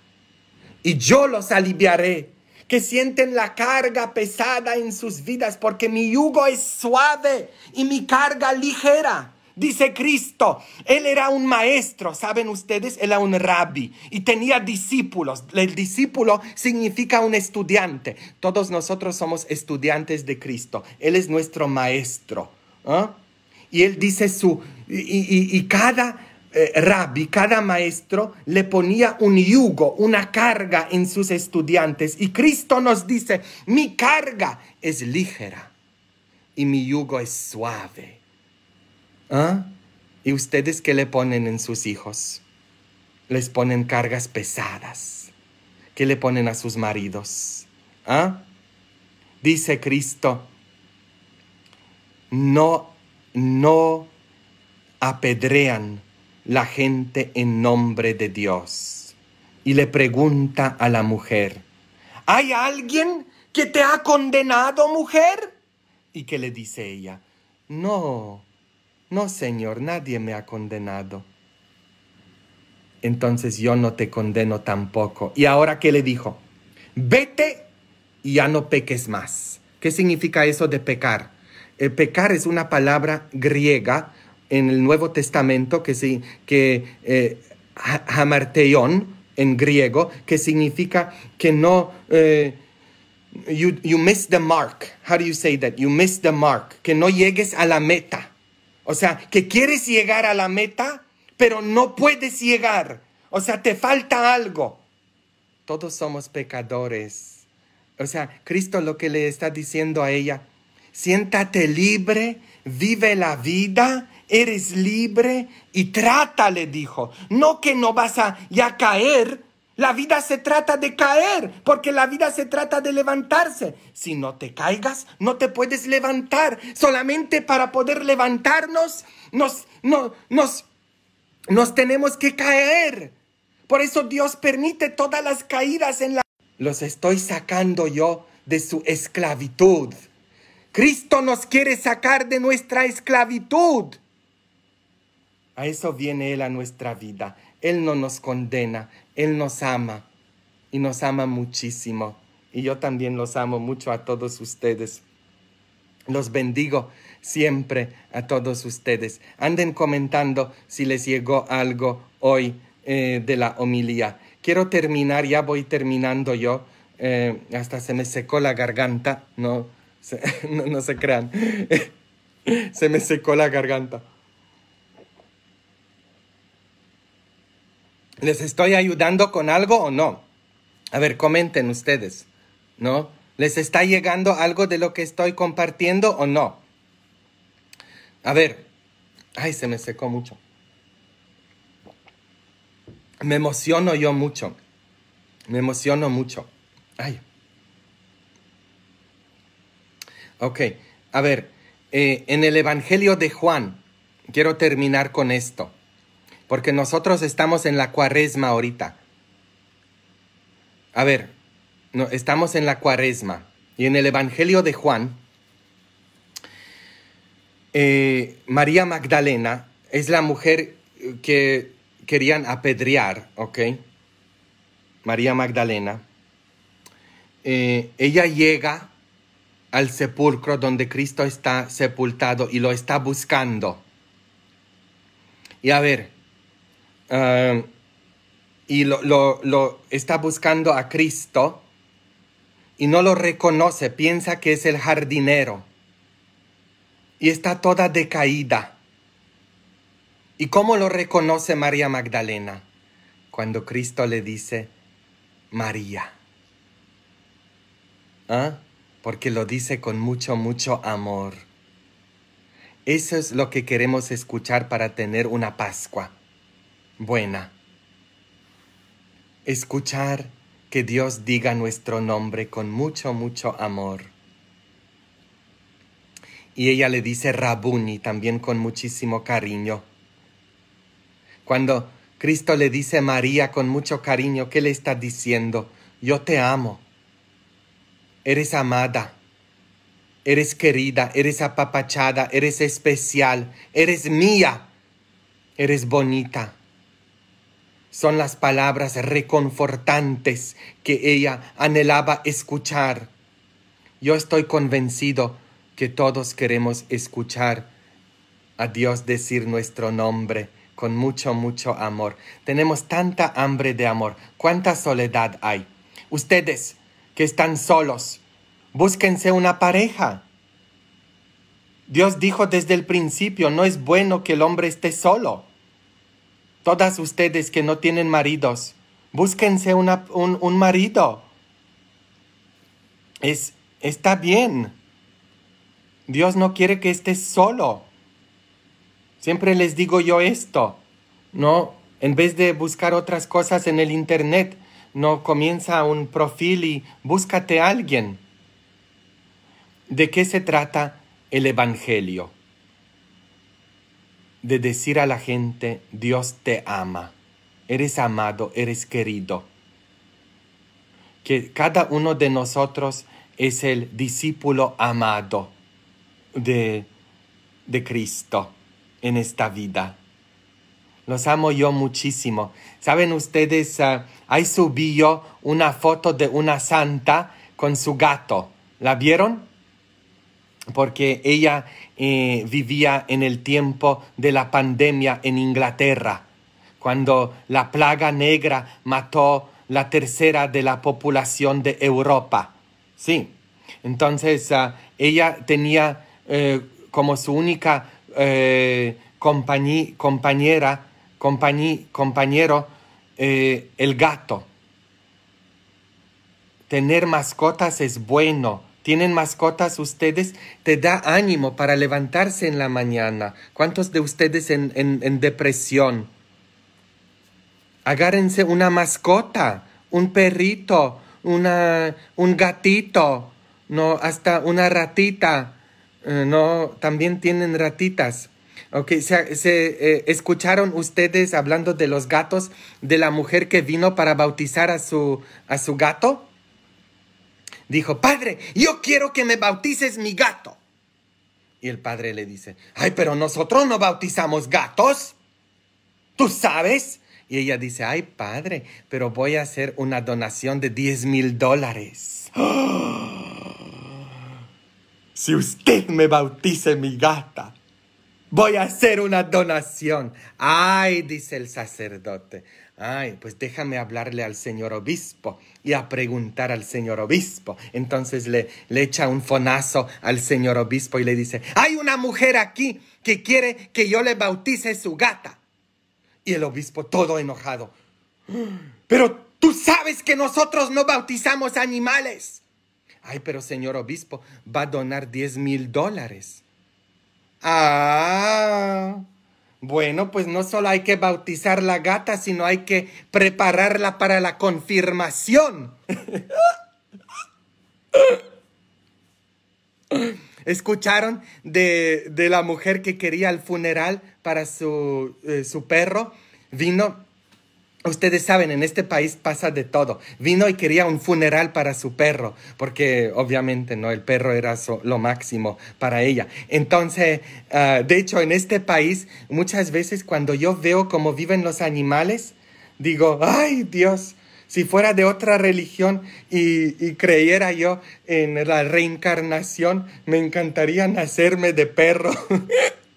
y yo los aliviaré que sienten la carga pesada en sus vidas, porque mi yugo es suave y mi carga ligera. Dice Cristo, él era un maestro, ¿saben ustedes? Él era un rabbi y tenía discípulos. El discípulo significa un estudiante. Todos nosotros somos estudiantes de Cristo. Él es nuestro maestro. ¿ah? Y él dice su, y cada eh, rabbi, cada maestro, le ponía un yugo, una carga en sus estudiantes. Y Cristo nos dice, mi carga es ligera y mi yugo es suave. ¿Ah? ¿Y ustedes qué le ponen en sus hijos? Les ponen cargas pesadas. ¿Qué le ponen a sus maridos? ¿Ah? Dice Cristo, no, no apedrean la gente en nombre de Dios y le pregunta a la mujer, ¿hay alguien que te ha condenado, mujer? Y que le dice ella, no, no, Señor, nadie me ha condenado. Entonces yo no te condeno tampoco. ¿Y ahora qué le dijo? Vete y ya no peques más. ¿Qué significa eso de pecar? El eh, pecar es una palabra griega en el Nuevo Testamento que, sí, que eh, en griego, que significa que no... Eh, you miss the mark. How do you say that? You miss the mark. Que no llegues a la meta. O sea, que quieres llegar a la meta, pero no puedes llegar. O sea, te falta algo. Todos somos pecadores. O sea, Cristo lo que le está diciendo a ella, siéntate libre, vive la vida eres libre y trata, le dijo. No que no vas a ya caer. La vida se trata de caer, porque la vida se trata de levantarse. Si no te caigas, no te puedes levantar. Solamente para poder levantarnos, nos, no, nos, nos tenemos que caer. Por eso Dios permite todas las caídas en la... Los estoy sacando yo de su esclavitud. Cristo nos quiere sacar de nuestra esclavitud. A eso viene Él a nuestra vida. Él no nos condena, Él nos ama y nos ama muchísimo. Y yo también los amo mucho a todos ustedes. Los bendigo siempre a todos ustedes. Anden comentando si les llegó algo hoy eh, de la homilía. Quiero terminar, ya voy terminando yo. Eh, hasta se me secó la garganta. No, no, no se crean. se me secó la garganta. ¿Les estoy ayudando con algo o no? A ver, comenten ustedes, ¿no? ¿Les está llegando algo de lo que estoy compartiendo o no? A ver, ay, se me secó mucho. Me emociono yo mucho. Me emociono mucho. Ay. Ok, a ver, eh, en el Evangelio de Juan, quiero terminar con esto porque nosotros estamos en la cuaresma ahorita. A ver, estamos en la cuaresma. Y en el Evangelio de Juan, eh, María Magdalena es la mujer eh, que querían apedrear, ¿ok? María Magdalena. Eh, ella llega al sepulcro donde Cristo está sepultado y lo está buscando. Y a ver, Ah, y lo, lo está buscando a Cristo y no lo reconoce, piensa que es el jardinero y está toda decaída. ¿Y cómo lo reconoce María Magdalena? Cuando Cristo le dice, María. ¿Ah? Porque lo dice con mucho, mucho amor. Eso es lo que queremos escuchar para tener una Pascua buena. Escuchar que Dios diga nuestro nombre con mucho, mucho amor. Y ella le dice Rabuni también con muchísimo cariño. Cuando Cristo le dice a María con mucho cariño, ¿qué le está diciendo? Yo te amo. Eres amada. Eres querida, eres apapachada, eres especial, eres mía, eres bonita son las palabras reconfortantes que ella anhelaba escuchar. Yo estoy convencido que todos queremos escuchar a Dios decir nuestro nombre con mucho, mucho amor. Tenemos tanta hambre de amor. ¿Cuánta soledad hay? Ustedes que están solos, búsquense una pareja. Dios dijo desde el principio, no es bueno que el hombre esté solo. Todas ustedes que no tienen maridos, búsquense un, marido. Es, está bien. Dios no quiere que estés solo. Siempre les digo yo esto, ¿no? En vez de buscar otras cosas en el Internet, no comienza un perfil y búscate a alguien. ¿De qué se trata el Evangelio? de decir a la gente, Dios te ama, eres amado, eres querido. Que cada uno de nosotros es el discípulo amado de, de Cristo en esta vida. Los amo yo muchísimo. Saben ustedes, ah, ahí subí yo una foto de una santa con su gato. ¿La vieron? porque ella eh, vivía en el tiempo de la pandemia en Inglaterra, cuando la plaga negra mató la tercera de la población de Europa. Sí, entonces ah, ella tenía eh, como su única eh, compañera, compañero, el gato. Tener mascotas es bueno ¿Tienen mascotas ustedes? Te da ánimo para levantarse en la mañana. ¿Cuántos de ustedes en, depresión? Agárrense una mascota, un perrito, una, un gatito, no, hasta una ratita. Eh, no, también tienen ratitas. se, se eh, escucharon ustedes hablando de los gatos, de la mujer que vino para bautizar a su, a su gato dijo, Padre, yo quiero que me bautices mi gato. Y el padre le dice, ay, pero nosotros no bautizamos gatos. ¿Tú sabes? Y ella dice, ay, padre, pero voy a hacer una donación de 10 mil dólares. Si usted me bautice mi gata, voy a hacer una donación. Ay, dice el sacerdote, Ay, pues déjame hablarle al señor obispo y a preguntar al señor obispo. Entonces le, le echa un fonazo al señor obispo y le dice, hay una mujer aquí que quiere que yo le bautice su gata. Y el obispo todo enojado, pero tú sabes que nosotros no bautizamos animales. Ay, pero señor obispo, va a donar 10 mil dólares. Ah. Bueno, pues no solo hay que bautizar la gata, sino hay que prepararla para la confirmación. ¿Escucharon de, la mujer que quería el funeral para su, eh, su perro? Vino Ustedes saben, en este país pasa de todo. Vino y quería un funeral para su perro, porque obviamente no, el perro era lo máximo para ella. Entonces, ah, de hecho, en este país, muchas veces cuando yo veo cómo viven los animales, digo, ay Dios, si fuera de otra religión y, y, creyera yo en la reencarnación, me encantaría nacerme de perro.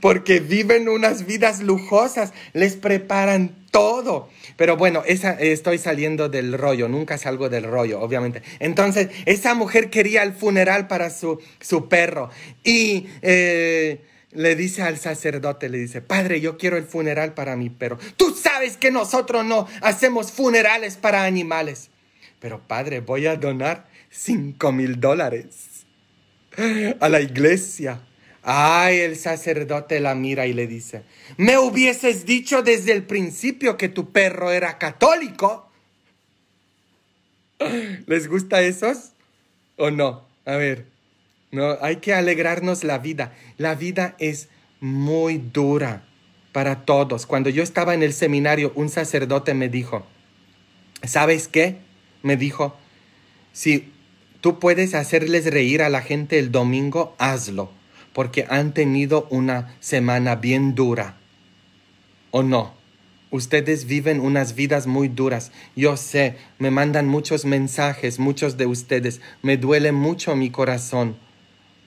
porque viven unas vidas lujosas, les preparan todo. Pero bueno, esa, eh, estoy saliendo del rollo, nunca salgo del rollo, obviamente. Entonces, esa mujer quería el funeral para su, su perro y eh, le dice al sacerdote, le dice, padre, yo quiero el funeral para mi perro. Tú sabes que nosotros no hacemos funerales para animales. Pero padre, voy a donar cinco mil dólares a la iglesia. Ay, el sacerdote la mira y le dice, me hubieses dicho desde el principio que tu perro era católico. ¿Les gusta esos? ¿O no? A ver, no, hay que alegrarnos la vida. La vida es muy dura para todos. Cuando yo estaba en el seminario, un sacerdote me dijo, ¿sabes qué? Me dijo, si tú puedes hacerles reír a la gente el domingo, hazlo porque han tenido una semana bien dura. ¿O no? Ustedes viven unas vidas muy duras. Yo sé, me mandan muchos mensajes, muchos de ustedes. Me duele mucho mi corazón.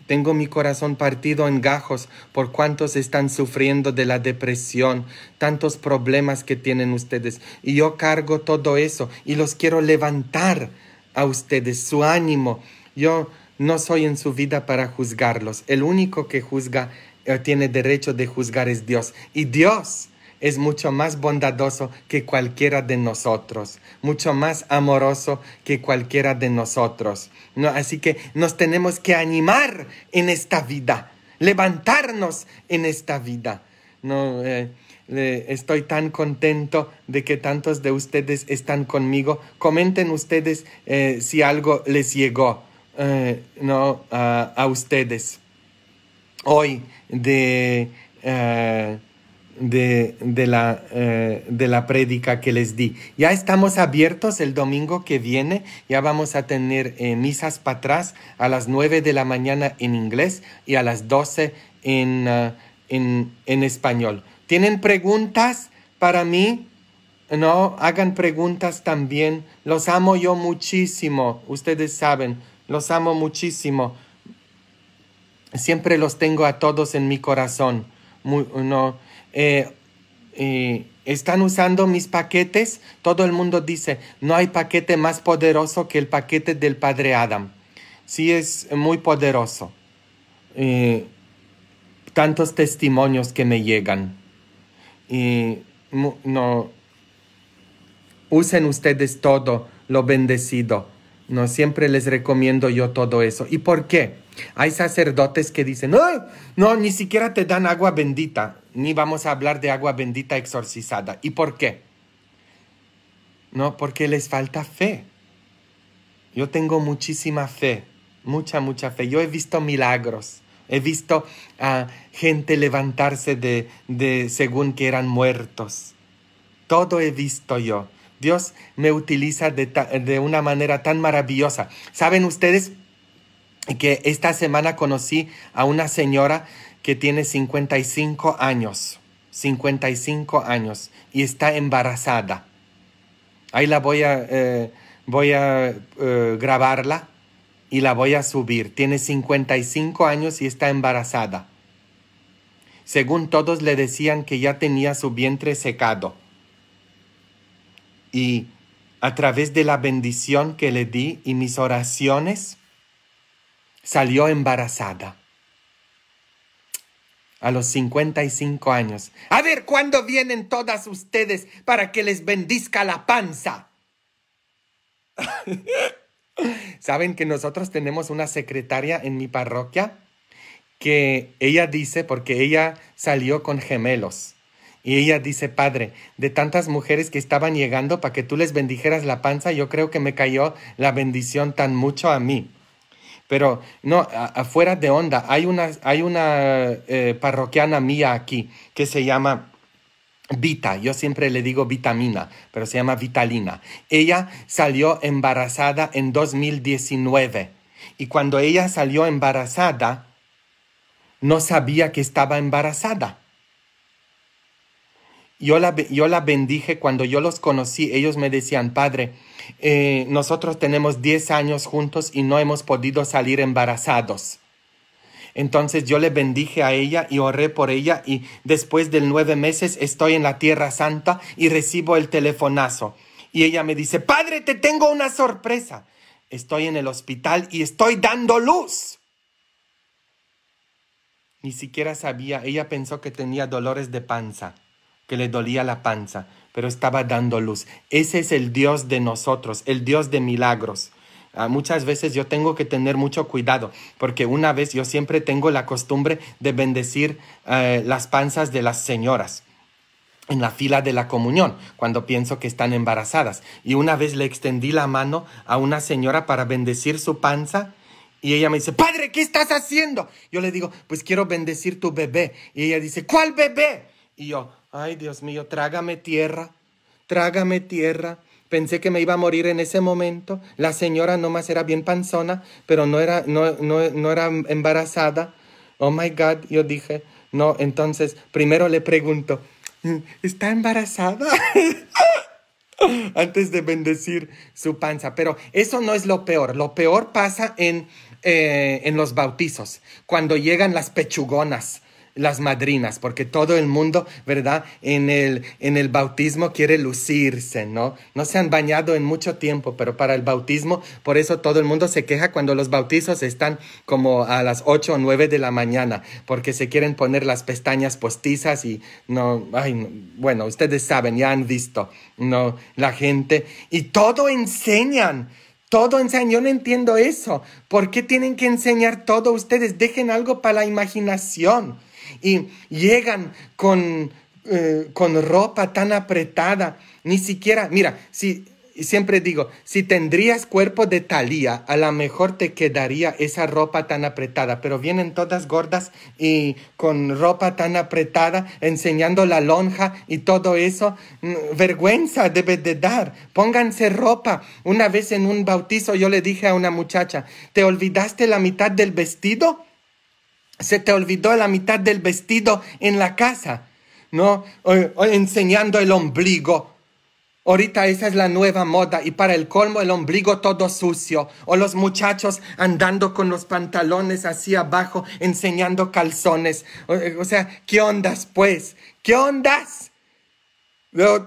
Tengo mi corazón partido en gajos por cuántos están sufriendo de la depresión, tantos problemas que tienen ustedes. Y yo cargo todo eso y los quiero levantar a ustedes, su ánimo. Yo no soy en su vida para juzgarlos. El único que juzga, o eh, tiene derecho de juzgar es Dios. Y Dios es mucho más bondadoso que cualquiera de nosotros, mucho más amoroso que cualquiera de nosotros. así que nos tenemos que animar en esta vida, levantarnos en esta vida. No, eh, estoy tan contento de que tantos de ustedes están conmigo. Comenten ustedes eh, si algo les llegó. Eh, no, a, ustedes hoy de, eh, de, de, la, eh, de la prédica que les di. Ya estamos abiertos el domingo que viene, ya vamos a tener misas para atrás a las 9 de la mañana en inglés y a las 12 en, ah, en, en español. ¿Tienen preguntas para mí? No, hagan preguntas también. Los amo yo muchísimo, ustedes saben. Los amo muchísimo. Siempre los tengo a todos en mi corazón. Eh, eh, están usando mis paquetes. Todo el mundo dice, no hay paquete más poderoso que el paquete del Padre Adam. Sí es muy poderoso. Eh, tantos testimonios que me llegan. Y no, usen ustedes todo lo bendecido no siempre les recomiendo yo todo eso. ¿Y por qué? Hay sacerdotes que dicen, no, no, ni siquiera te dan agua bendita, ni vamos a hablar de agua bendita exorcizada. ¿Y por qué? No, porque les falta fe. Yo tengo muchísima fe, mucha, mucha fe. Yo he visto milagros. He visto a gente levantarse de, de según que eran muertos. Todo he visto yo. Dios me utiliza de, una manera tan maravillosa. Saben ustedes que esta semana conocí a una señora que tiene 55 años, 55 años y está embarazada. Ahí la voy a, eh, eh, grabarla y la voy a subir. Tiene 55 años y está embarazada. Según todos le decían que ya tenía su vientre secado y a través de la bendición que le di y mis oraciones, salió embarazada. A los 55 años. A ver cuándo vienen todas ustedes para que les bendizca la panza. Saben que nosotros tenemos una secretaria en mi parroquia que ella dice, porque ella salió con gemelos y ella dice, Padre, de tantas mujeres que estaban llegando para que tú les bendijeras la panza, yo creo que me cayó la bendición tan mucho a mí. Pero no, afuera de onda, hay una, hay una eh, parroquiana mía aquí que se llama Vita, yo siempre le digo vitamina, pero se llama Vitalina. Ella salió embarazada en 2019 y cuando ella salió embarazada, no sabía que estaba embarazada. Yo, la, bendije cuando yo los conocí. Ellos me decían, Padre, eh, nosotros tenemos 10 años juntos y no hemos podido salir embarazados. Entonces yo le bendije a ella y oré por ella y después de nueve meses estoy en la Tierra Santa y recibo el telefonazo. Y ella me dice, Padre, te tengo una sorpresa. Estoy en el hospital y estoy dando luz. Ni siquiera sabía, ella pensó que tenía dolores de panza que le dolía la panza, pero estaba dando luz. Ese es el Dios de nosotros, el Dios de milagros. Ah, muchas veces yo tengo que tener mucho cuidado, porque una vez yo siempre tengo la costumbre de bendecir eh, las panzas de las señoras en la fila de la comunión, cuando pienso que están embarazadas. Y una vez le extendí la mano a una señora para bendecir su panza. Y ella me dice, Padre, ¿qué estás haciendo? Yo le digo, pues quiero bendecir tu bebé. Y ella dice, ¿cuál bebé? Y yo, Ay, Dios mío, trágame tierra, trágame tierra. Pensé que me iba a morir en ese momento. La señora nomás era bien panzona, pero no era, no, era embarazada. Oh my God, yo dije, no, entonces primero le pregunto, ¿está embarazada? Antes de bendecir su panza. Pero eso no es lo peor. Lo peor pasa en, eh, en los bautizos, cuando llegan las pechugonas las madrinas, porque todo el mundo, ¿verdad? En el, bautismo quiere lucirse, ¿no? No se han bañado en mucho tiempo, pero para el bautismo, por eso todo el mundo se queja cuando los bautizos están como a las 8 o 9 de la mañana, porque se quieren poner las pestañas postizas y no, bueno, ustedes saben, ya han visto, ¿no? La gente, y todo enseñan. Todo enseñan, yo no entiendo eso. ¿Por qué tienen que enseñar todo ustedes? Dejen algo para la imaginación y llegan eh, con, ropa tan apretada, ni siquiera, mira, si siempre digo, si tendrías cuerpo de talía, a lo mejor te quedaría esa ropa tan apretada, pero vienen todas gordas y con ropa tan apretada, enseñando la lonja y todo eso, mm, vergüenza debe de dar. Pónganse ropa. Una vez en un bautizo yo le dije a una muchacha, ¿te olvidaste la mitad del vestido? se te olvidó la mitad del vestido en la casa, ¿no? enseñando el ombligo. Ahorita esa es la nueva moda y para el colmo el ombligo todo sucio o los muchachos andando con los pantalones hacia abajo enseñando calzones. O, sea, ¿qué ondas pues? ¿Qué ondas?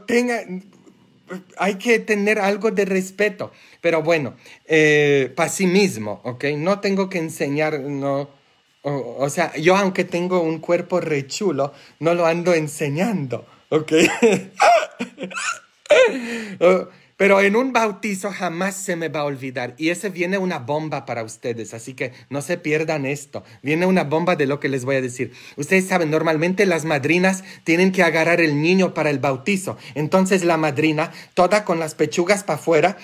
tenga, hay que tener algo de respeto, pero bueno, eh, para sí mismo, ¿ok? No tengo que enseñar, no o sea, yo aunque tengo un cuerpo re chulo, no lo ando enseñando, ¿ok? Pero en un bautizo jamás se me va a olvidar. Y ese viene una bomba para ustedes. Así que no se pierdan esto. Viene una bomba de lo que les voy a decir. Ustedes saben, normalmente las madrinas tienen que agarrar el niño para el bautizo. Entonces la madrina, toda con las pechugas para afuera,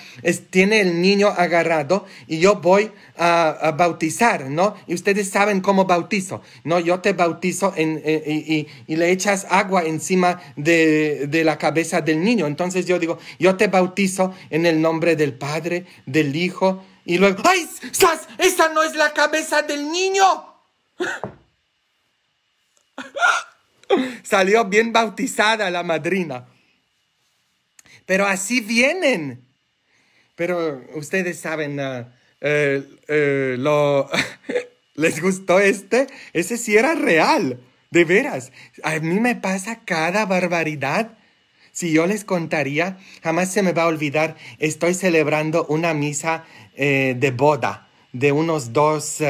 tiene el niño agarrado y yo voy a, bautizar, ¿no? Y ustedes saben cómo bautizo. No, yo te bautizo eh, y, le echas agua encima de, de la cabeza del niño. Entonces yo digo, yo te bautizo en el nombre del Padre, del Hijo, y luego, ¡ay! ¡Esa no es la cabeza del niño! Salió bien bautizada la madrina. Pero así vienen. Pero ustedes saben, ah, eh, eh, lo ¿les gustó este? Ese sí era real, de veras. A mí me pasa cada barbaridad si yo les contaría, jamás se me va a olvidar, estoy celebrando una misa eh, de boda de unos dos, eh,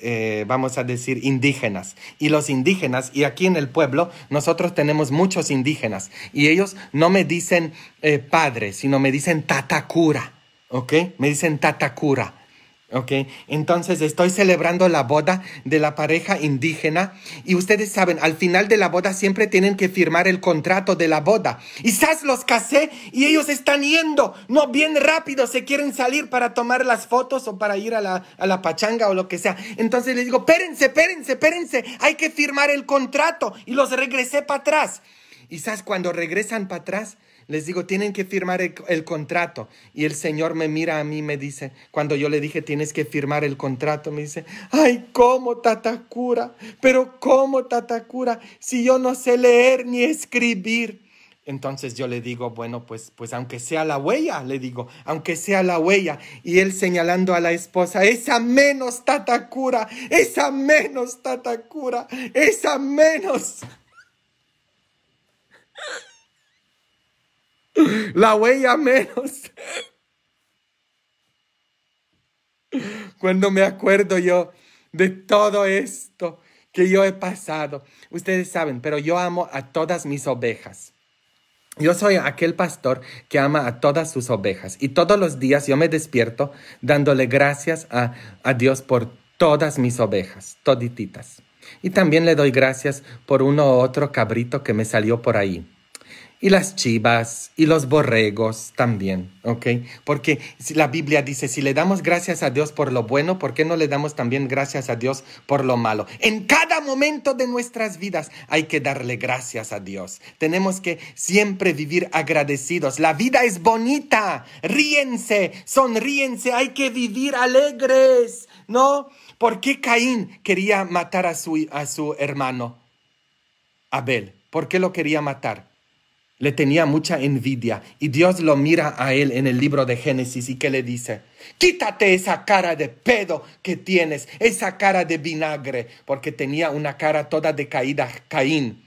eh, vamos a decir, indígenas. Y los indígenas, y aquí en el pueblo, nosotros tenemos muchos indígenas, y ellos no me dicen padre, sino me dicen tatacura, ¿ok? Me dicen tatacura. Ok, entonces estoy celebrando la boda de la pareja indígena y ustedes saben, al final de la boda siempre tienen que firmar el contrato de la boda. Y los casé y ellos están yendo, no bien rápido, se quieren salir para tomar las fotos o para ir a la, a la pachanga o lo que sea. Entonces les digo, espérense, espérense, espérense, hay que firmar el contrato y los regresé para atrás. Y cuando regresan para atrás, les digo, tienen que firmar el, contrato. Y el Señor me mira a mí me dice, cuando yo le dije, tienes que firmar el contrato, me dice, ay, ¿cómo, Tatacura? Pero ¿cómo, Tatacura? Si yo no sé leer ni escribir. Entonces yo le digo, bueno, pues, pues aunque sea la huella, le digo, aunque sea la huella. Y él señalando a la esposa, esa menos tatacura, esa menos tatacura, esa menos. La huella menos. Cuando me acuerdo yo de todo esto que yo he pasado. Ustedes saben, pero yo amo a todas mis ovejas. Yo soy aquel pastor que ama a todas sus ovejas y todos los días yo me despierto dándole gracias a, Dios por todas mis ovejas, todititas. Y también le doy gracias por uno u otro cabrito que me salió por ahí y las chivas y los borregos también, ¿ok? Porque la Biblia dice, si le damos gracias a Dios por lo bueno, ¿por qué no le damos también gracias a Dios por lo malo? En cada momento de nuestras vidas hay que darle gracias a Dios. Tenemos que siempre vivir agradecidos. La vida es bonita, ríense, sonríense, hay que vivir alegres, ¿no? ¿Por qué Caín quería matar a su, a su hermano Abel? ¿Por qué lo quería matar? le tenía mucha envidia y Dios lo mira a él en el libro de Génesis y que le dice, quítate esa cara de pedo que tienes, esa cara de vinagre, porque tenía una cara toda decaída, Caín.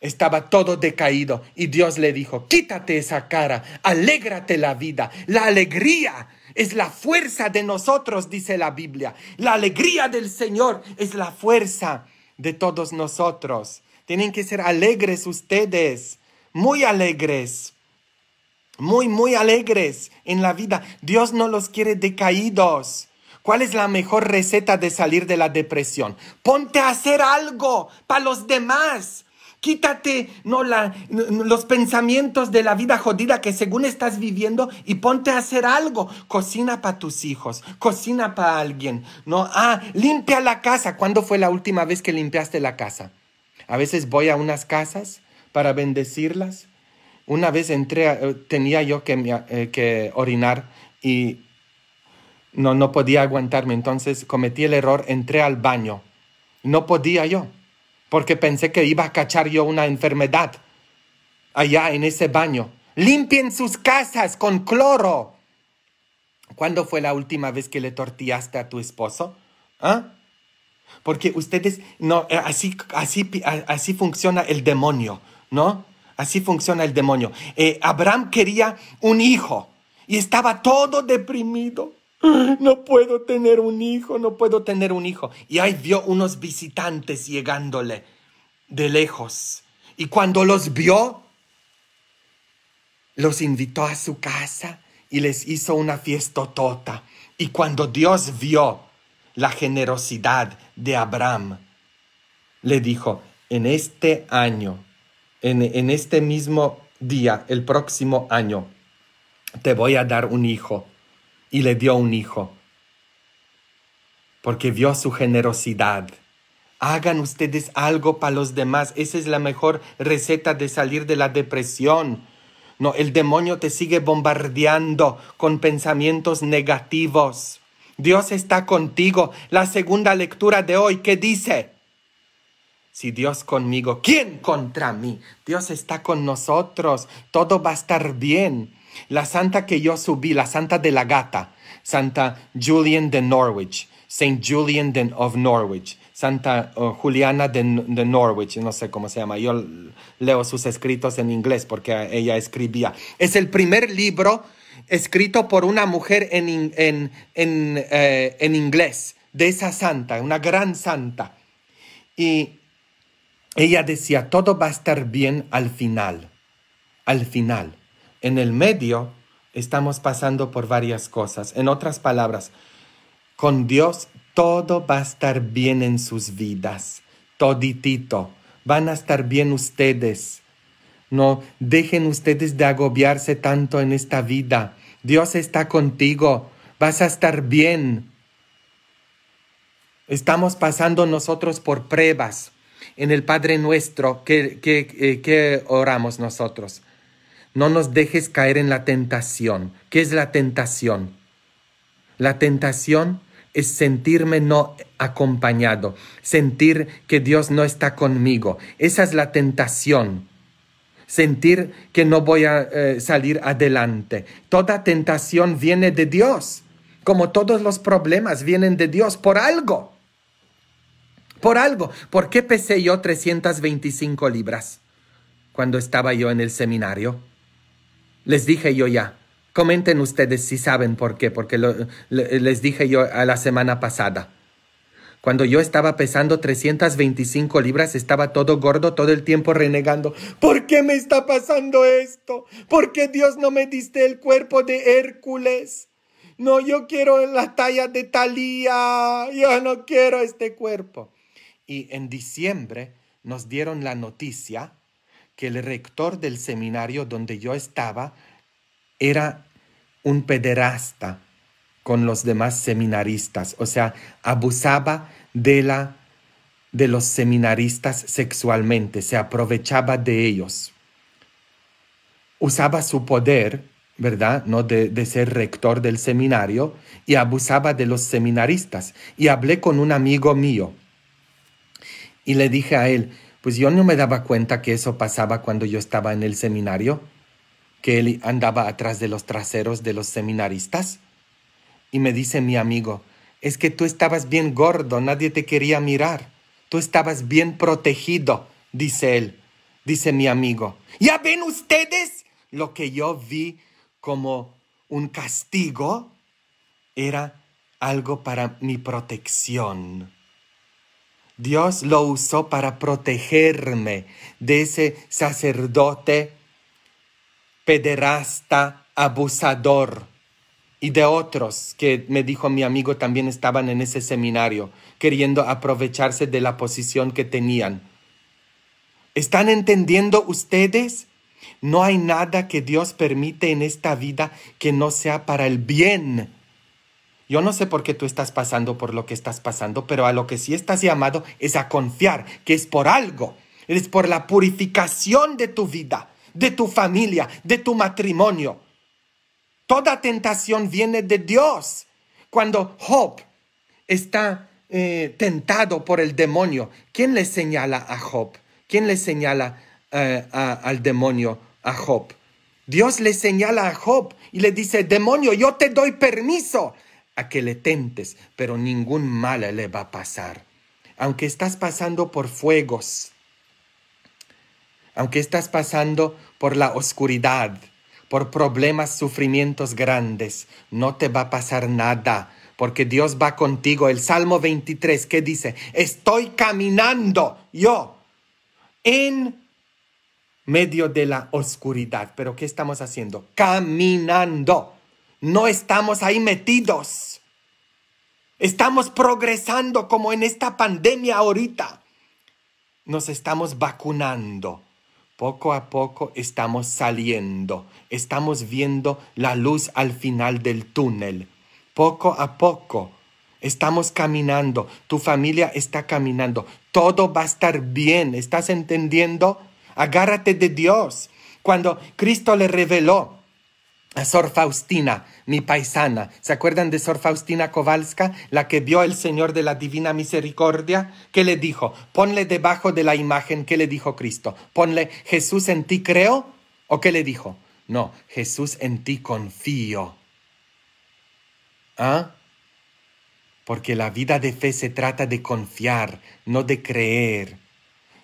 Estaba todo decaído y Dios le dijo, quítate esa cara, alégrate la vida, la alegría es la fuerza de nosotros, dice la Biblia, la alegría del Señor es la fuerza de todos nosotros. Tienen que ser alegres ustedes muy alegres, muy, muy alegres en la vida. Dios no los quiere decaídos. ¿Cuál es la mejor receta de salir de la depresión? Ponte a hacer algo para los demás. Quítate no, la, los pensamientos de la vida jodida que según estás viviendo y ponte a hacer algo. Cocina para tus hijos, cocina para alguien. No, ah, limpia la casa. ¿Cuándo fue la última vez que limpiaste la casa? A veces voy a unas casas para bendecirlas. Una vez entré, eh, tenía yo eh, que, orinar y no, no podía aguantarme, entonces cometí el error, entré al baño. No podía yo, porque pensé que iba a cachar yo una enfermedad allá en ese baño. Limpien sus casas con cloro. ¿Cuándo fue la última vez que le tortillaste a tu esposo? ¿Ah? Porque ustedes, no, eh, así, así, así funciona el demonio. ¿no? Así funciona el demonio. Eh, Abraham quería un hijo y estaba todo deprimido. No puedo tener un hijo, no puedo tener un hijo. Y ahí vio unos visitantes llegándole de lejos. Y cuando los vio, los invitó a su casa y les hizo una fiesta tota. Y cuando Dios vio la generosidad de Abraham, le dijo, en este año en, este mismo día, el próximo año, te voy a dar un hijo. Y le dio un hijo, porque vio su generosidad. Hagan ustedes algo para los demás. Esa es la mejor receta de salir de la depresión. No, el demonio te sigue bombardeando con pensamientos negativos. Dios está contigo. La segunda lectura de hoy, ¿qué dice? Si Dios conmigo, ¿quién contra mí? Dios está con nosotros, todo va a estar bien. La santa que yo subí, la santa de la gata, Santa Julian de Norwich, Saint Julian of Norwich, Santa oh, Juliana de, Norwich, no sé cómo se llama, yo leo sus escritos en inglés porque ella escribía. Es el primer libro escrito por una mujer en, eh, en inglés, de esa santa, una gran santa. Y ella decía, todo va a estar bien al final, al final. En el medio estamos pasando por varias cosas. En otras palabras, con Dios todo va a estar bien en sus vidas, toditito. Van a estar bien ustedes. No dejen ustedes de agobiarse tanto en esta vida. Dios está contigo. Vas a estar bien. Estamos pasando nosotros por pruebas, en el Padre nuestro eh, que, oramos nosotros. No nos dejes caer en la tentación. ¿Qué es la tentación? La tentación es sentirme no acompañado, sentir que Dios no está conmigo. Esa es la tentación. Sentir que no voy a eh, salir adelante. Toda tentación viene de Dios, como todos los problemas vienen de Dios por algo por algo. ¿Por qué pesé yo 325 libras cuando estaba yo en el seminario? Les dije yo ya. Comenten ustedes si saben por qué, porque les dije yo a la semana pasada. Cuando yo estaba pesando 325 libras, estaba todo gordo, todo el tiempo renegando. ¿Por qué me está pasando esto? ¿Por qué Dios no me diste el cuerpo de Hércules? No, yo quiero la talla de Talía. Yo no quiero este cuerpo y en diciembre nos dieron la noticia que el rector del seminario donde yo estaba era un pederasta con los demás seminaristas, o sea, abusaba de la de los seminaristas sexualmente, se aprovechaba de ellos. Usaba su poder, ¿verdad? No de ser rector del seminario y abusaba de los seminaristas. Y hablé con un amigo mío y le dije a él, pues yo no me daba cuenta que eso pasaba cuando yo estaba en el seminario, que él andaba atrás de los traseros de los seminaristas. Y me dice mi amigo, es que tú estabas bien gordo, nadie te quería mirar, tú estabas bien protegido, dice él, dice mi amigo. ¿Ya ven ustedes? Lo que yo vi como un castigo era algo para mi protección. Dios lo usó para protegerme de ese sacerdote pederasta, abusador y de otros que me dijo mi amigo también estaban en ese seminario, queriendo aprovecharse de la posición que tenían. ¿Están entendiendo ustedes? No hay nada que Dios permite en esta vida que no sea para el bien yo no sé por qué tú estás pasando por lo que estás pasando, pero a lo que sí estás llamado es a confiar, que es por algo, es por la purificación de tu vida, de tu familia, de tu matrimonio. Toda tentación viene de Dios. Cuando Job está eh, tentado por el demonio, ¿quién le señala a Job? ¿Quién le señala eh, al demonio a Job? Dios le señala a Job y le dice, demonio, yo te doy permiso a que le tentes, pero ningún mal le va a pasar. Aunque estás pasando por fuegos, aunque estás pasando por la oscuridad, por problemas, sufrimientos grandes, no te va a pasar nada, porque Dios va contigo. El Salmo 23 que dice, estoy caminando yo en medio de la oscuridad. Pero ¿qué estamos haciendo? Caminando no estamos ahí metidos. Estamos progresando como en esta pandemia ahorita. Nos estamos vacunando. Poco a poco estamos saliendo. Estamos viendo la luz al final del túnel. Poco a poco estamos caminando. Tu familia está caminando. Todo va a estar bien. ¿Estás entendiendo? Agárrate de Dios. Cuando Cristo le reveló a Sor Faustina mi paisana. ¿Se acuerdan de Sor Faustina Kowalska, la que vio el Señor de la Divina Misericordia? ¿Qué le dijo? Ponle debajo de la imagen. ¿Qué le dijo Cristo? Ponle, Jesús en ti creo. ¿O qué le dijo? No, Jesús en ti confío. ¿Ah? Porque la vida de fe se trata de confiar, no de creer.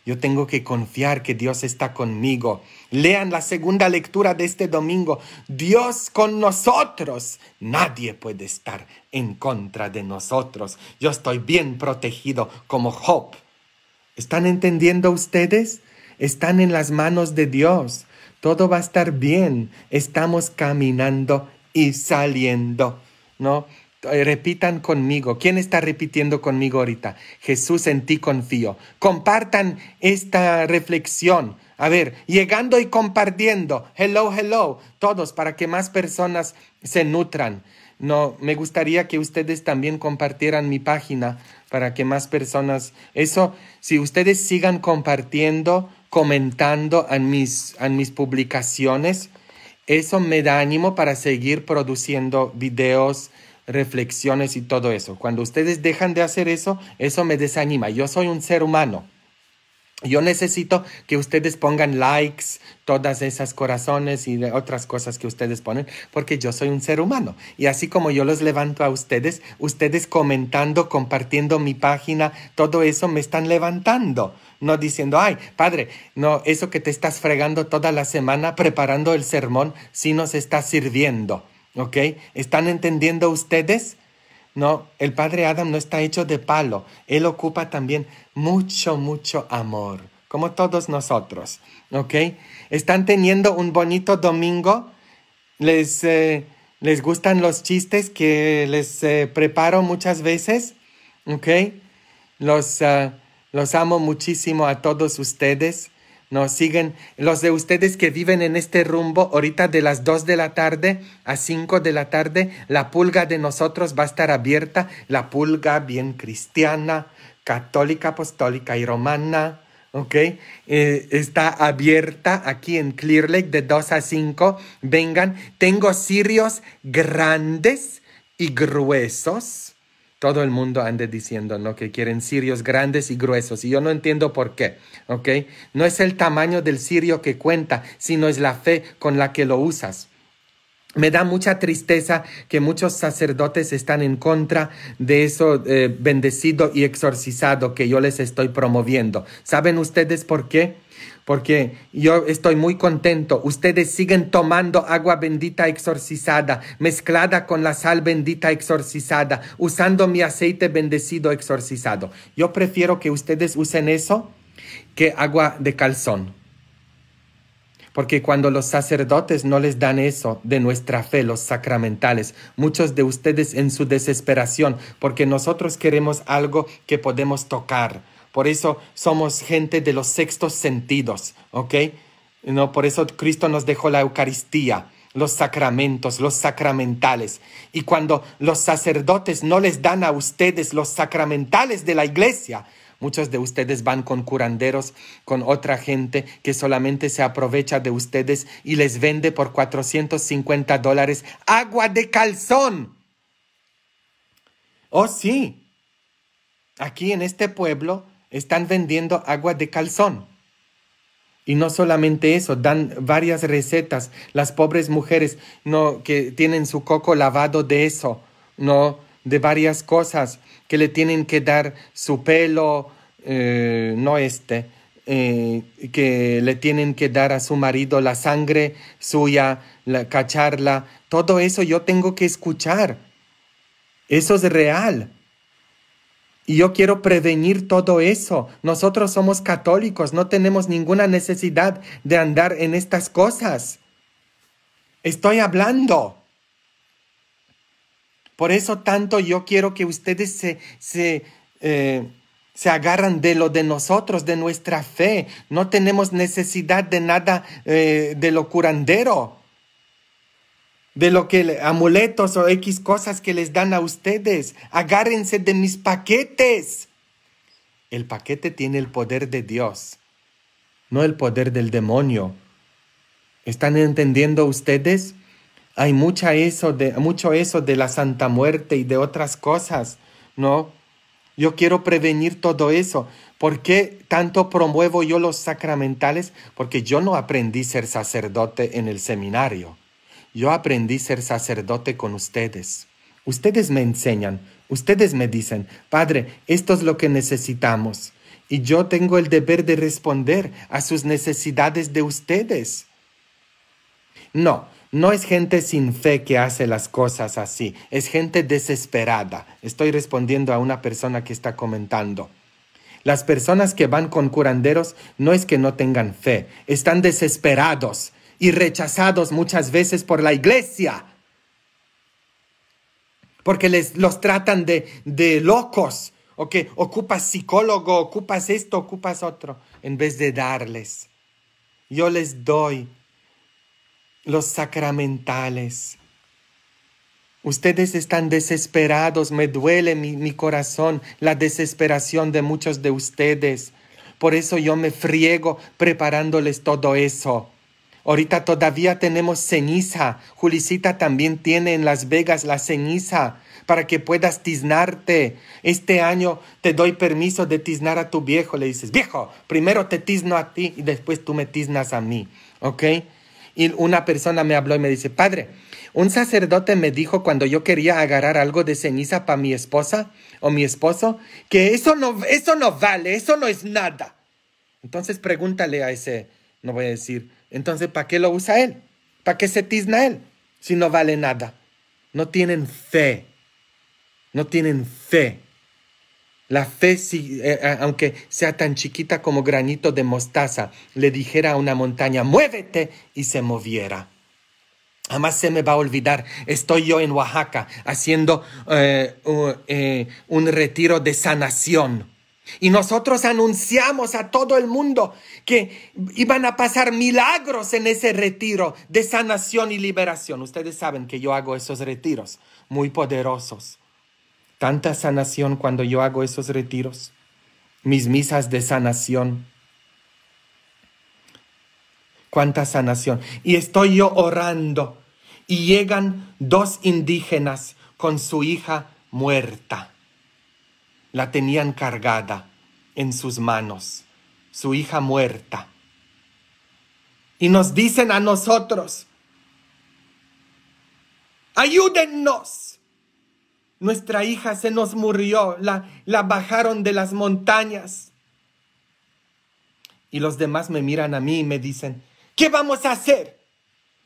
Yo tengo que confiar que Dios está conmigo. Lean la segunda lectura de este domingo. Dios con nosotros. Nadie puede estar en contra de nosotros. Yo estoy bien protegido como Job. ¿Están entendiendo ustedes? Están en las manos de Dios. Todo va a estar bien. Estamos caminando y saliendo. ¿No? Eh, repitan conmigo. ¿Quién está repitiendo conmigo ahorita? Jesús, en ti confío. Compartan esta reflexión. A ver, llegando y compartiendo. Hello, hello, todos, para que más personas se nutran. No, me gustaría que ustedes también compartieran mi página para que más personas. Eso, si ustedes sigan compartiendo, comentando en mis, en mis publicaciones, eso me da ánimo para seguir produciendo videos, reflexiones y todo eso. Cuando ustedes dejan de hacer eso, eso me desanima. Yo soy un ser humano. Yo necesito que ustedes pongan likes, todas esas corazones y otras cosas que ustedes ponen, porque yo soy un ser humano. Y así como yo los levanto a ustedes, ustedes comentando, compartiendo mi página, todo eso me están levantando. No diciendo, ay, padre, no, eso que te estás fregando toda la semana preparando el sermón, sí nos está sirviendo. ¿Están entendiendo ustedes? No, el padre Adam no está hecho de palo. Él ocupa también mucho, mucho amor, como todos nosotros. ¿Están teniendo un bonito domingo? ¿Les, eh, les gustan los chistes que les eh, preparo muchas veces? ¿Ok? Los, eh, los amo muchísimo a todos ustedes. No, siguen los de ustedes que viven en este rumbo, ahorita de las 2 de la tarde a 5 de la tarde, la pulga de nosotros va a estar abierta, la pulga bien cristiana, católica, apostólica y romana, ¿ok? Eh, está abierta aquí en Clear Lake de 2 a 5, vengan, tengo cirios grandes y gruesos, todo el mundo ande diciendo, ¿no? Que quieren cirios grandes y gruesos. Y yo no entiendo por qué, No es el tamaño del cirio que cuenta, sino es la fe con la que lo usas. Me da mucha tristeza que muchos sacerdotes están en contra de eso eh, bendecido y exorcizado que yo les estoy promoviendo. ¿Saben ustedes por qué? porque yo estoy muy contento. Ustedes siguen tomando agua bendita exorcizada, mezclada con la sal bendita exorcizada, usando mi aceite bendecido exorcizado. Yo prefiero que ustedes usen eso que agua de calzón. Porque cuando los sacerdotes no les dan eso de nuestra fe, los sacramentales, muchos de ustedes en su desesperación, porque nosotros queremos algo que podemos tocar, por eso somos gente de los sextos sentidos, ¿ok? No, por eso Cristo nos dejó la Eucaristía, los sacramentos, los sacramentales. Y cuando los sacerdotes no les dan a ustedes los sacramentales de la iglesia, Muchos de ustedes van con curanderos, con otra gente que solamente se aprovecha de ustedes y les vende por 450 dólares agua de calzón. Oh, sí. Aquí en este pueblo están vendiendo agua de calzón. Y no solamente eso, dan varias recetas. Las pobres mujeres no que tienen su coco lavado de eso, no de varias cosas que le tienen que dar su pelo, eh, no este, eh, que le tienen que dar a su marido la sangre suya, la, cacharla. Todo eso yo tengo que escuchar. Eso es real. Y yo quiero prevenir todo eso. Nosotros somos católicos, no tenemos ninguna necesidad de andar en estas cosas. Estoy hablando. Por eso tanto yo quiero que ustedes se, se, eh, agarran de lo de nosotros, de nuestra fe. No tenemos necesidad de nada eh, de lo curandero de lo que amuletos o X cosas que les dan a ustedes. Agárrense de mis paquetes. El paquete tiene el poder de Dios, no el poder del demonio. ¿Están entendiendo ustedes? Hay mucha eso de, mucho eso de la Santa Muerte y de otras cosas, ¿no? Yo quiero prevenir todo eso. ¿Por qué tanto promuevo yo los sacramentales? Porque yo no aprendí ser sacerdote en el seminario. Yo aprendí ser sacerdote con ustedes. Ustedes me enseñan, ustedes me dicen, Padre, esto es lo que necesitamos. Y yo tengo el deber de responder a sus necesidades de ustedes. No, no es gente sin fe que hace las cosas así, es gente desesperada. Estoy respondiendo a una persona que está comentando. Las personas que van con curanderos no es que no tengan fe, están desesperados, y rechazados muchas veces por la iglesia, porque les, los tratan de, locos, o que ocupas psicólogo, ocupas esto, ocupas otro, en vez de darles. Yo les doy los sacramentales. Ustedes están desesperados, me duele mi, mi, corazón, la desesperación de muchos de ustedes. Por eso yo me friego preparándoles todo eso. Ahorita todavía tenemos ceniza. Julicita también tiene en Las Vegas la ceniza para que puedas tiznarte. Este año te doy permiso de tiznar a tu viejo. Le dices, viejo, primero te tizno a ti y después tú me tiznas a mí. ¿Ok? Y una persona me habló y me dice, padre, un sacerdote me dijo cuando yo quería agarrar algo de ceniza para mi esposa o mi esposo, que eso no, eso no vale, eso no es nada. Entonces pregúntale a ese, no voy a decir, entonces, ¿para qué lo usa él? ¿Para qué se tizna él? Si no vale nada. No tienen fe. No tienen fe. La fe, si, eh, eh, aunque sea tan chiquita como granito de mostaza, le dijera a una montaña, muévete y se moviera. Jamás se me va a olvidar, estoy yo en Oaxaca haciendo eh, un retiro de sanación y nosotros anunciamos a todo el mundo que iban a pasar milagros en ese retiro de sanación y liberación. Ustedes saben que yo hago esos retiros muy poderosos. Tanta sanación cuando yo hago esos retiros, mis misas de sanación. Cuánta sanación. Y estoy yo orando y llegan dos indígenas con su hija muerta la tenían cargada en sus manos, su hija muerta. Y nos dicen a nosotros, ayúdennos. Nuestra hija se nos murió, la, la bajaron de las montañas. Y los demás me miran a mí y me dicen, ¿qué vamos a hacer?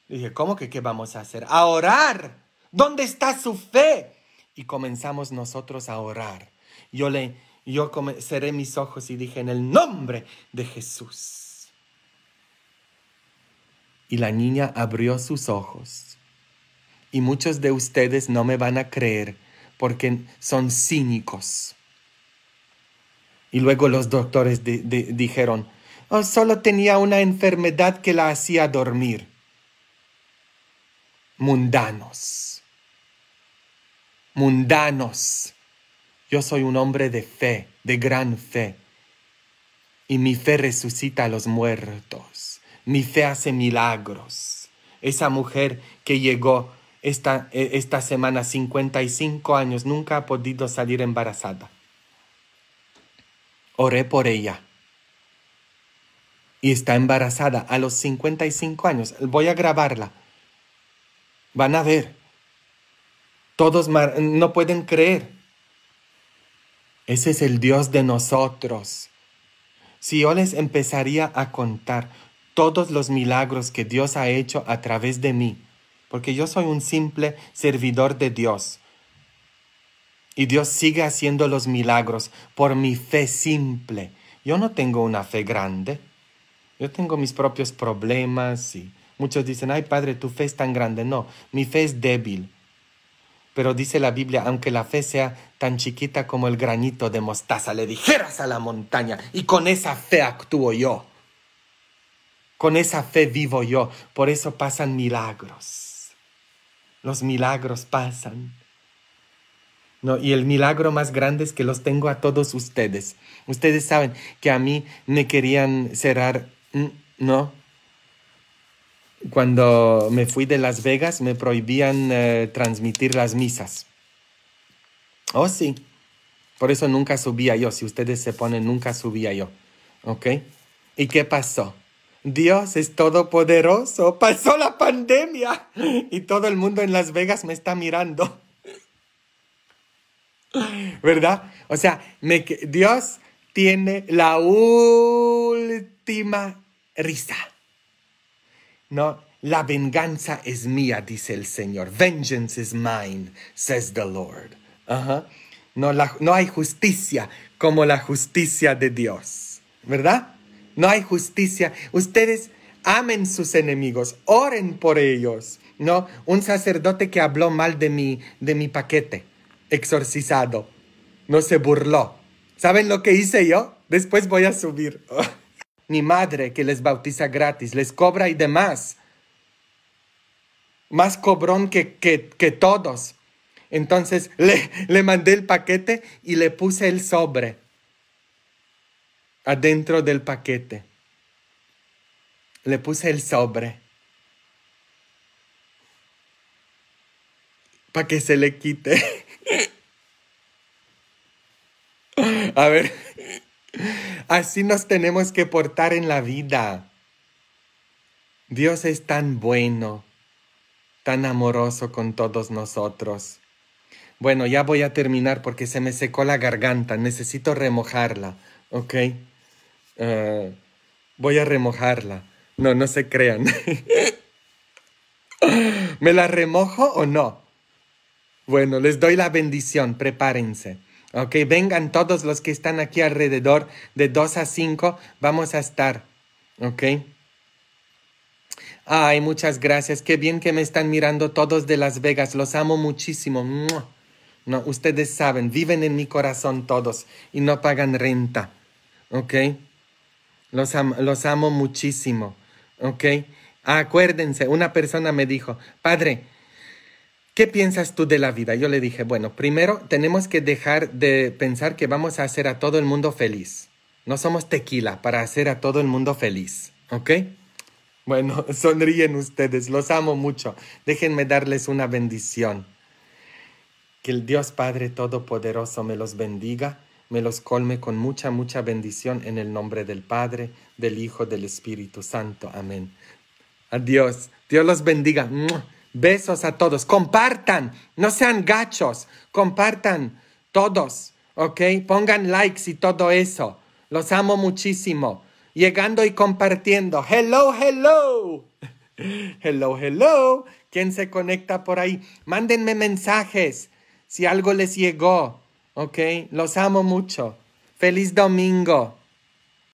dije, ¿cómo que qué vamos a hacer? A orar. ¿Dónde está su fe? Y comenzamos nosotros a orar. Yo, le, yo cerré mis ojos y dije, en el nombre de Jesús. Y la niña abrió sus ojos. Y muchos de ustedes no me van a creer porque son cínicos. Y luego los doctores dijeron, oh, solo tenía una enfermedad que la hacía dormir. Mundanos. Mundanos. Yo soy un hombre de fe, de gran fe. Y mi fe resucita a los muertos. Mi fe hace milagros. Esa mujer que llegó esta, e, esta semana, 55 años, nunca ha podido salir embarazada. Oré por ella. Y está embarazada a los 55 años. Voy a grabarla. Van a ver. Todos no pueden creer. Ese es el Dios de nosotros. Si yo les empezaría a contar todos los milagros que Dios ha hecho a través de mí, porque yo soy un simple servidor de Dios, y Dios sigue haciendo los milagros por mi fe simple. Yo no tengo una fe grande. Yo tengo mis propios problemas y muchos dicen, ay Padre, tu fe es tan grande. No, mi fe es débil. Pero dice la Biblia, aunque la fe sea tan chiquita como el granito de mostaza, le dijeras a la montaña, y con esa fe actúo yo. Con esa fe vivo yo. Por eso pasan milagros. Los milagros pasan. No, y el milagro más grande es que los tengo a todos ustedes. Ustedes saben que a mí me querían cerrar, mm, ¿no? cuando me fui de Las Vegas me prohibían eh, transmitir las misas. Oh, sí. Por eso nunca subía yo. Si ustedes se ponen, nunca subía yo. ¿Ok? ¿Y qué pasó? Dios es todopoderoso. Pasó la pandemia y todo el mundo en Las Vegas me está mirando. ¿Verdad? O sea, Dios tiene la última risa. No, la venganza es mía, dice el Señor. Vengeance is mine, says the Lord. no, hay justicia como la justicia de Dios, ¿verdad? No hay justicia. Ustedes amen sus enemigos, oren por ellos. No, un sacerdote que habló mal de mi, de mi paquete, exorcizado, no se burló. ¿Saben lo que hice yo? Después voy a subir. ni madre que les bautiza gratis, les cobra y demás. Más cobrón que, todos. Entonces le, le mandé el paquete y le puse el sobre adentro del paquete. Le puse el sobre para que se le quite. A ver, Así nos tenemos que portar en la vida. Dios es tan bueno, tan amoroso con todos nosotros. Bueno, ya voy a terminar porque se me secó la garganta, necesito remojarla, ¿ok? Eh, voy a remojarla. No, no se crean. ¿Me la remojo o no? Bueno, les doy la bendición, prepárense. Ok, vengan todos los que están aquí alrededor de 2 a 5, vamos a estar. Ok. Ay, muchas gracias. Qué bien que me están mirando todos de Las Vegas. Los amo muchísimo. No, ustedes saben, viven en mi corazón todos y no pagan renta. Ok. Los, los amo muchísimo. Ok. Acuérdense, una persona me dijo, padre, ¿Qué piensas tú de la vida? Yo le dije, bueno, primero tenemos que dejar de pensar que vamos a hacer a todo el mundo feliz. No somos tequila para hacer a todo el mundo feliz, ¿ok? Bueno, sonríen ustedes, los amo mucho. Déjenme darles una bendición. Que el Dios Padre Todopoderoso me los bendiga, me los colme con mucha, mucha bendición en el nombre del Padre, del Hijo, del Espíritu Santo. Amén. Adiós. Dios los bendiga. Besos a todos. Compartan. No sean gachos. Compartan todos. ¿Ok? Pongan likes y todo eso. Los amo muchísimo. Llegando y compartiendo. Hello, hello. Hello, hello. ¿Quién se conecta por ahí? Mándenme mensajes si algo les llegó. ¿Ok? Los amo mucho. Feliz domingo.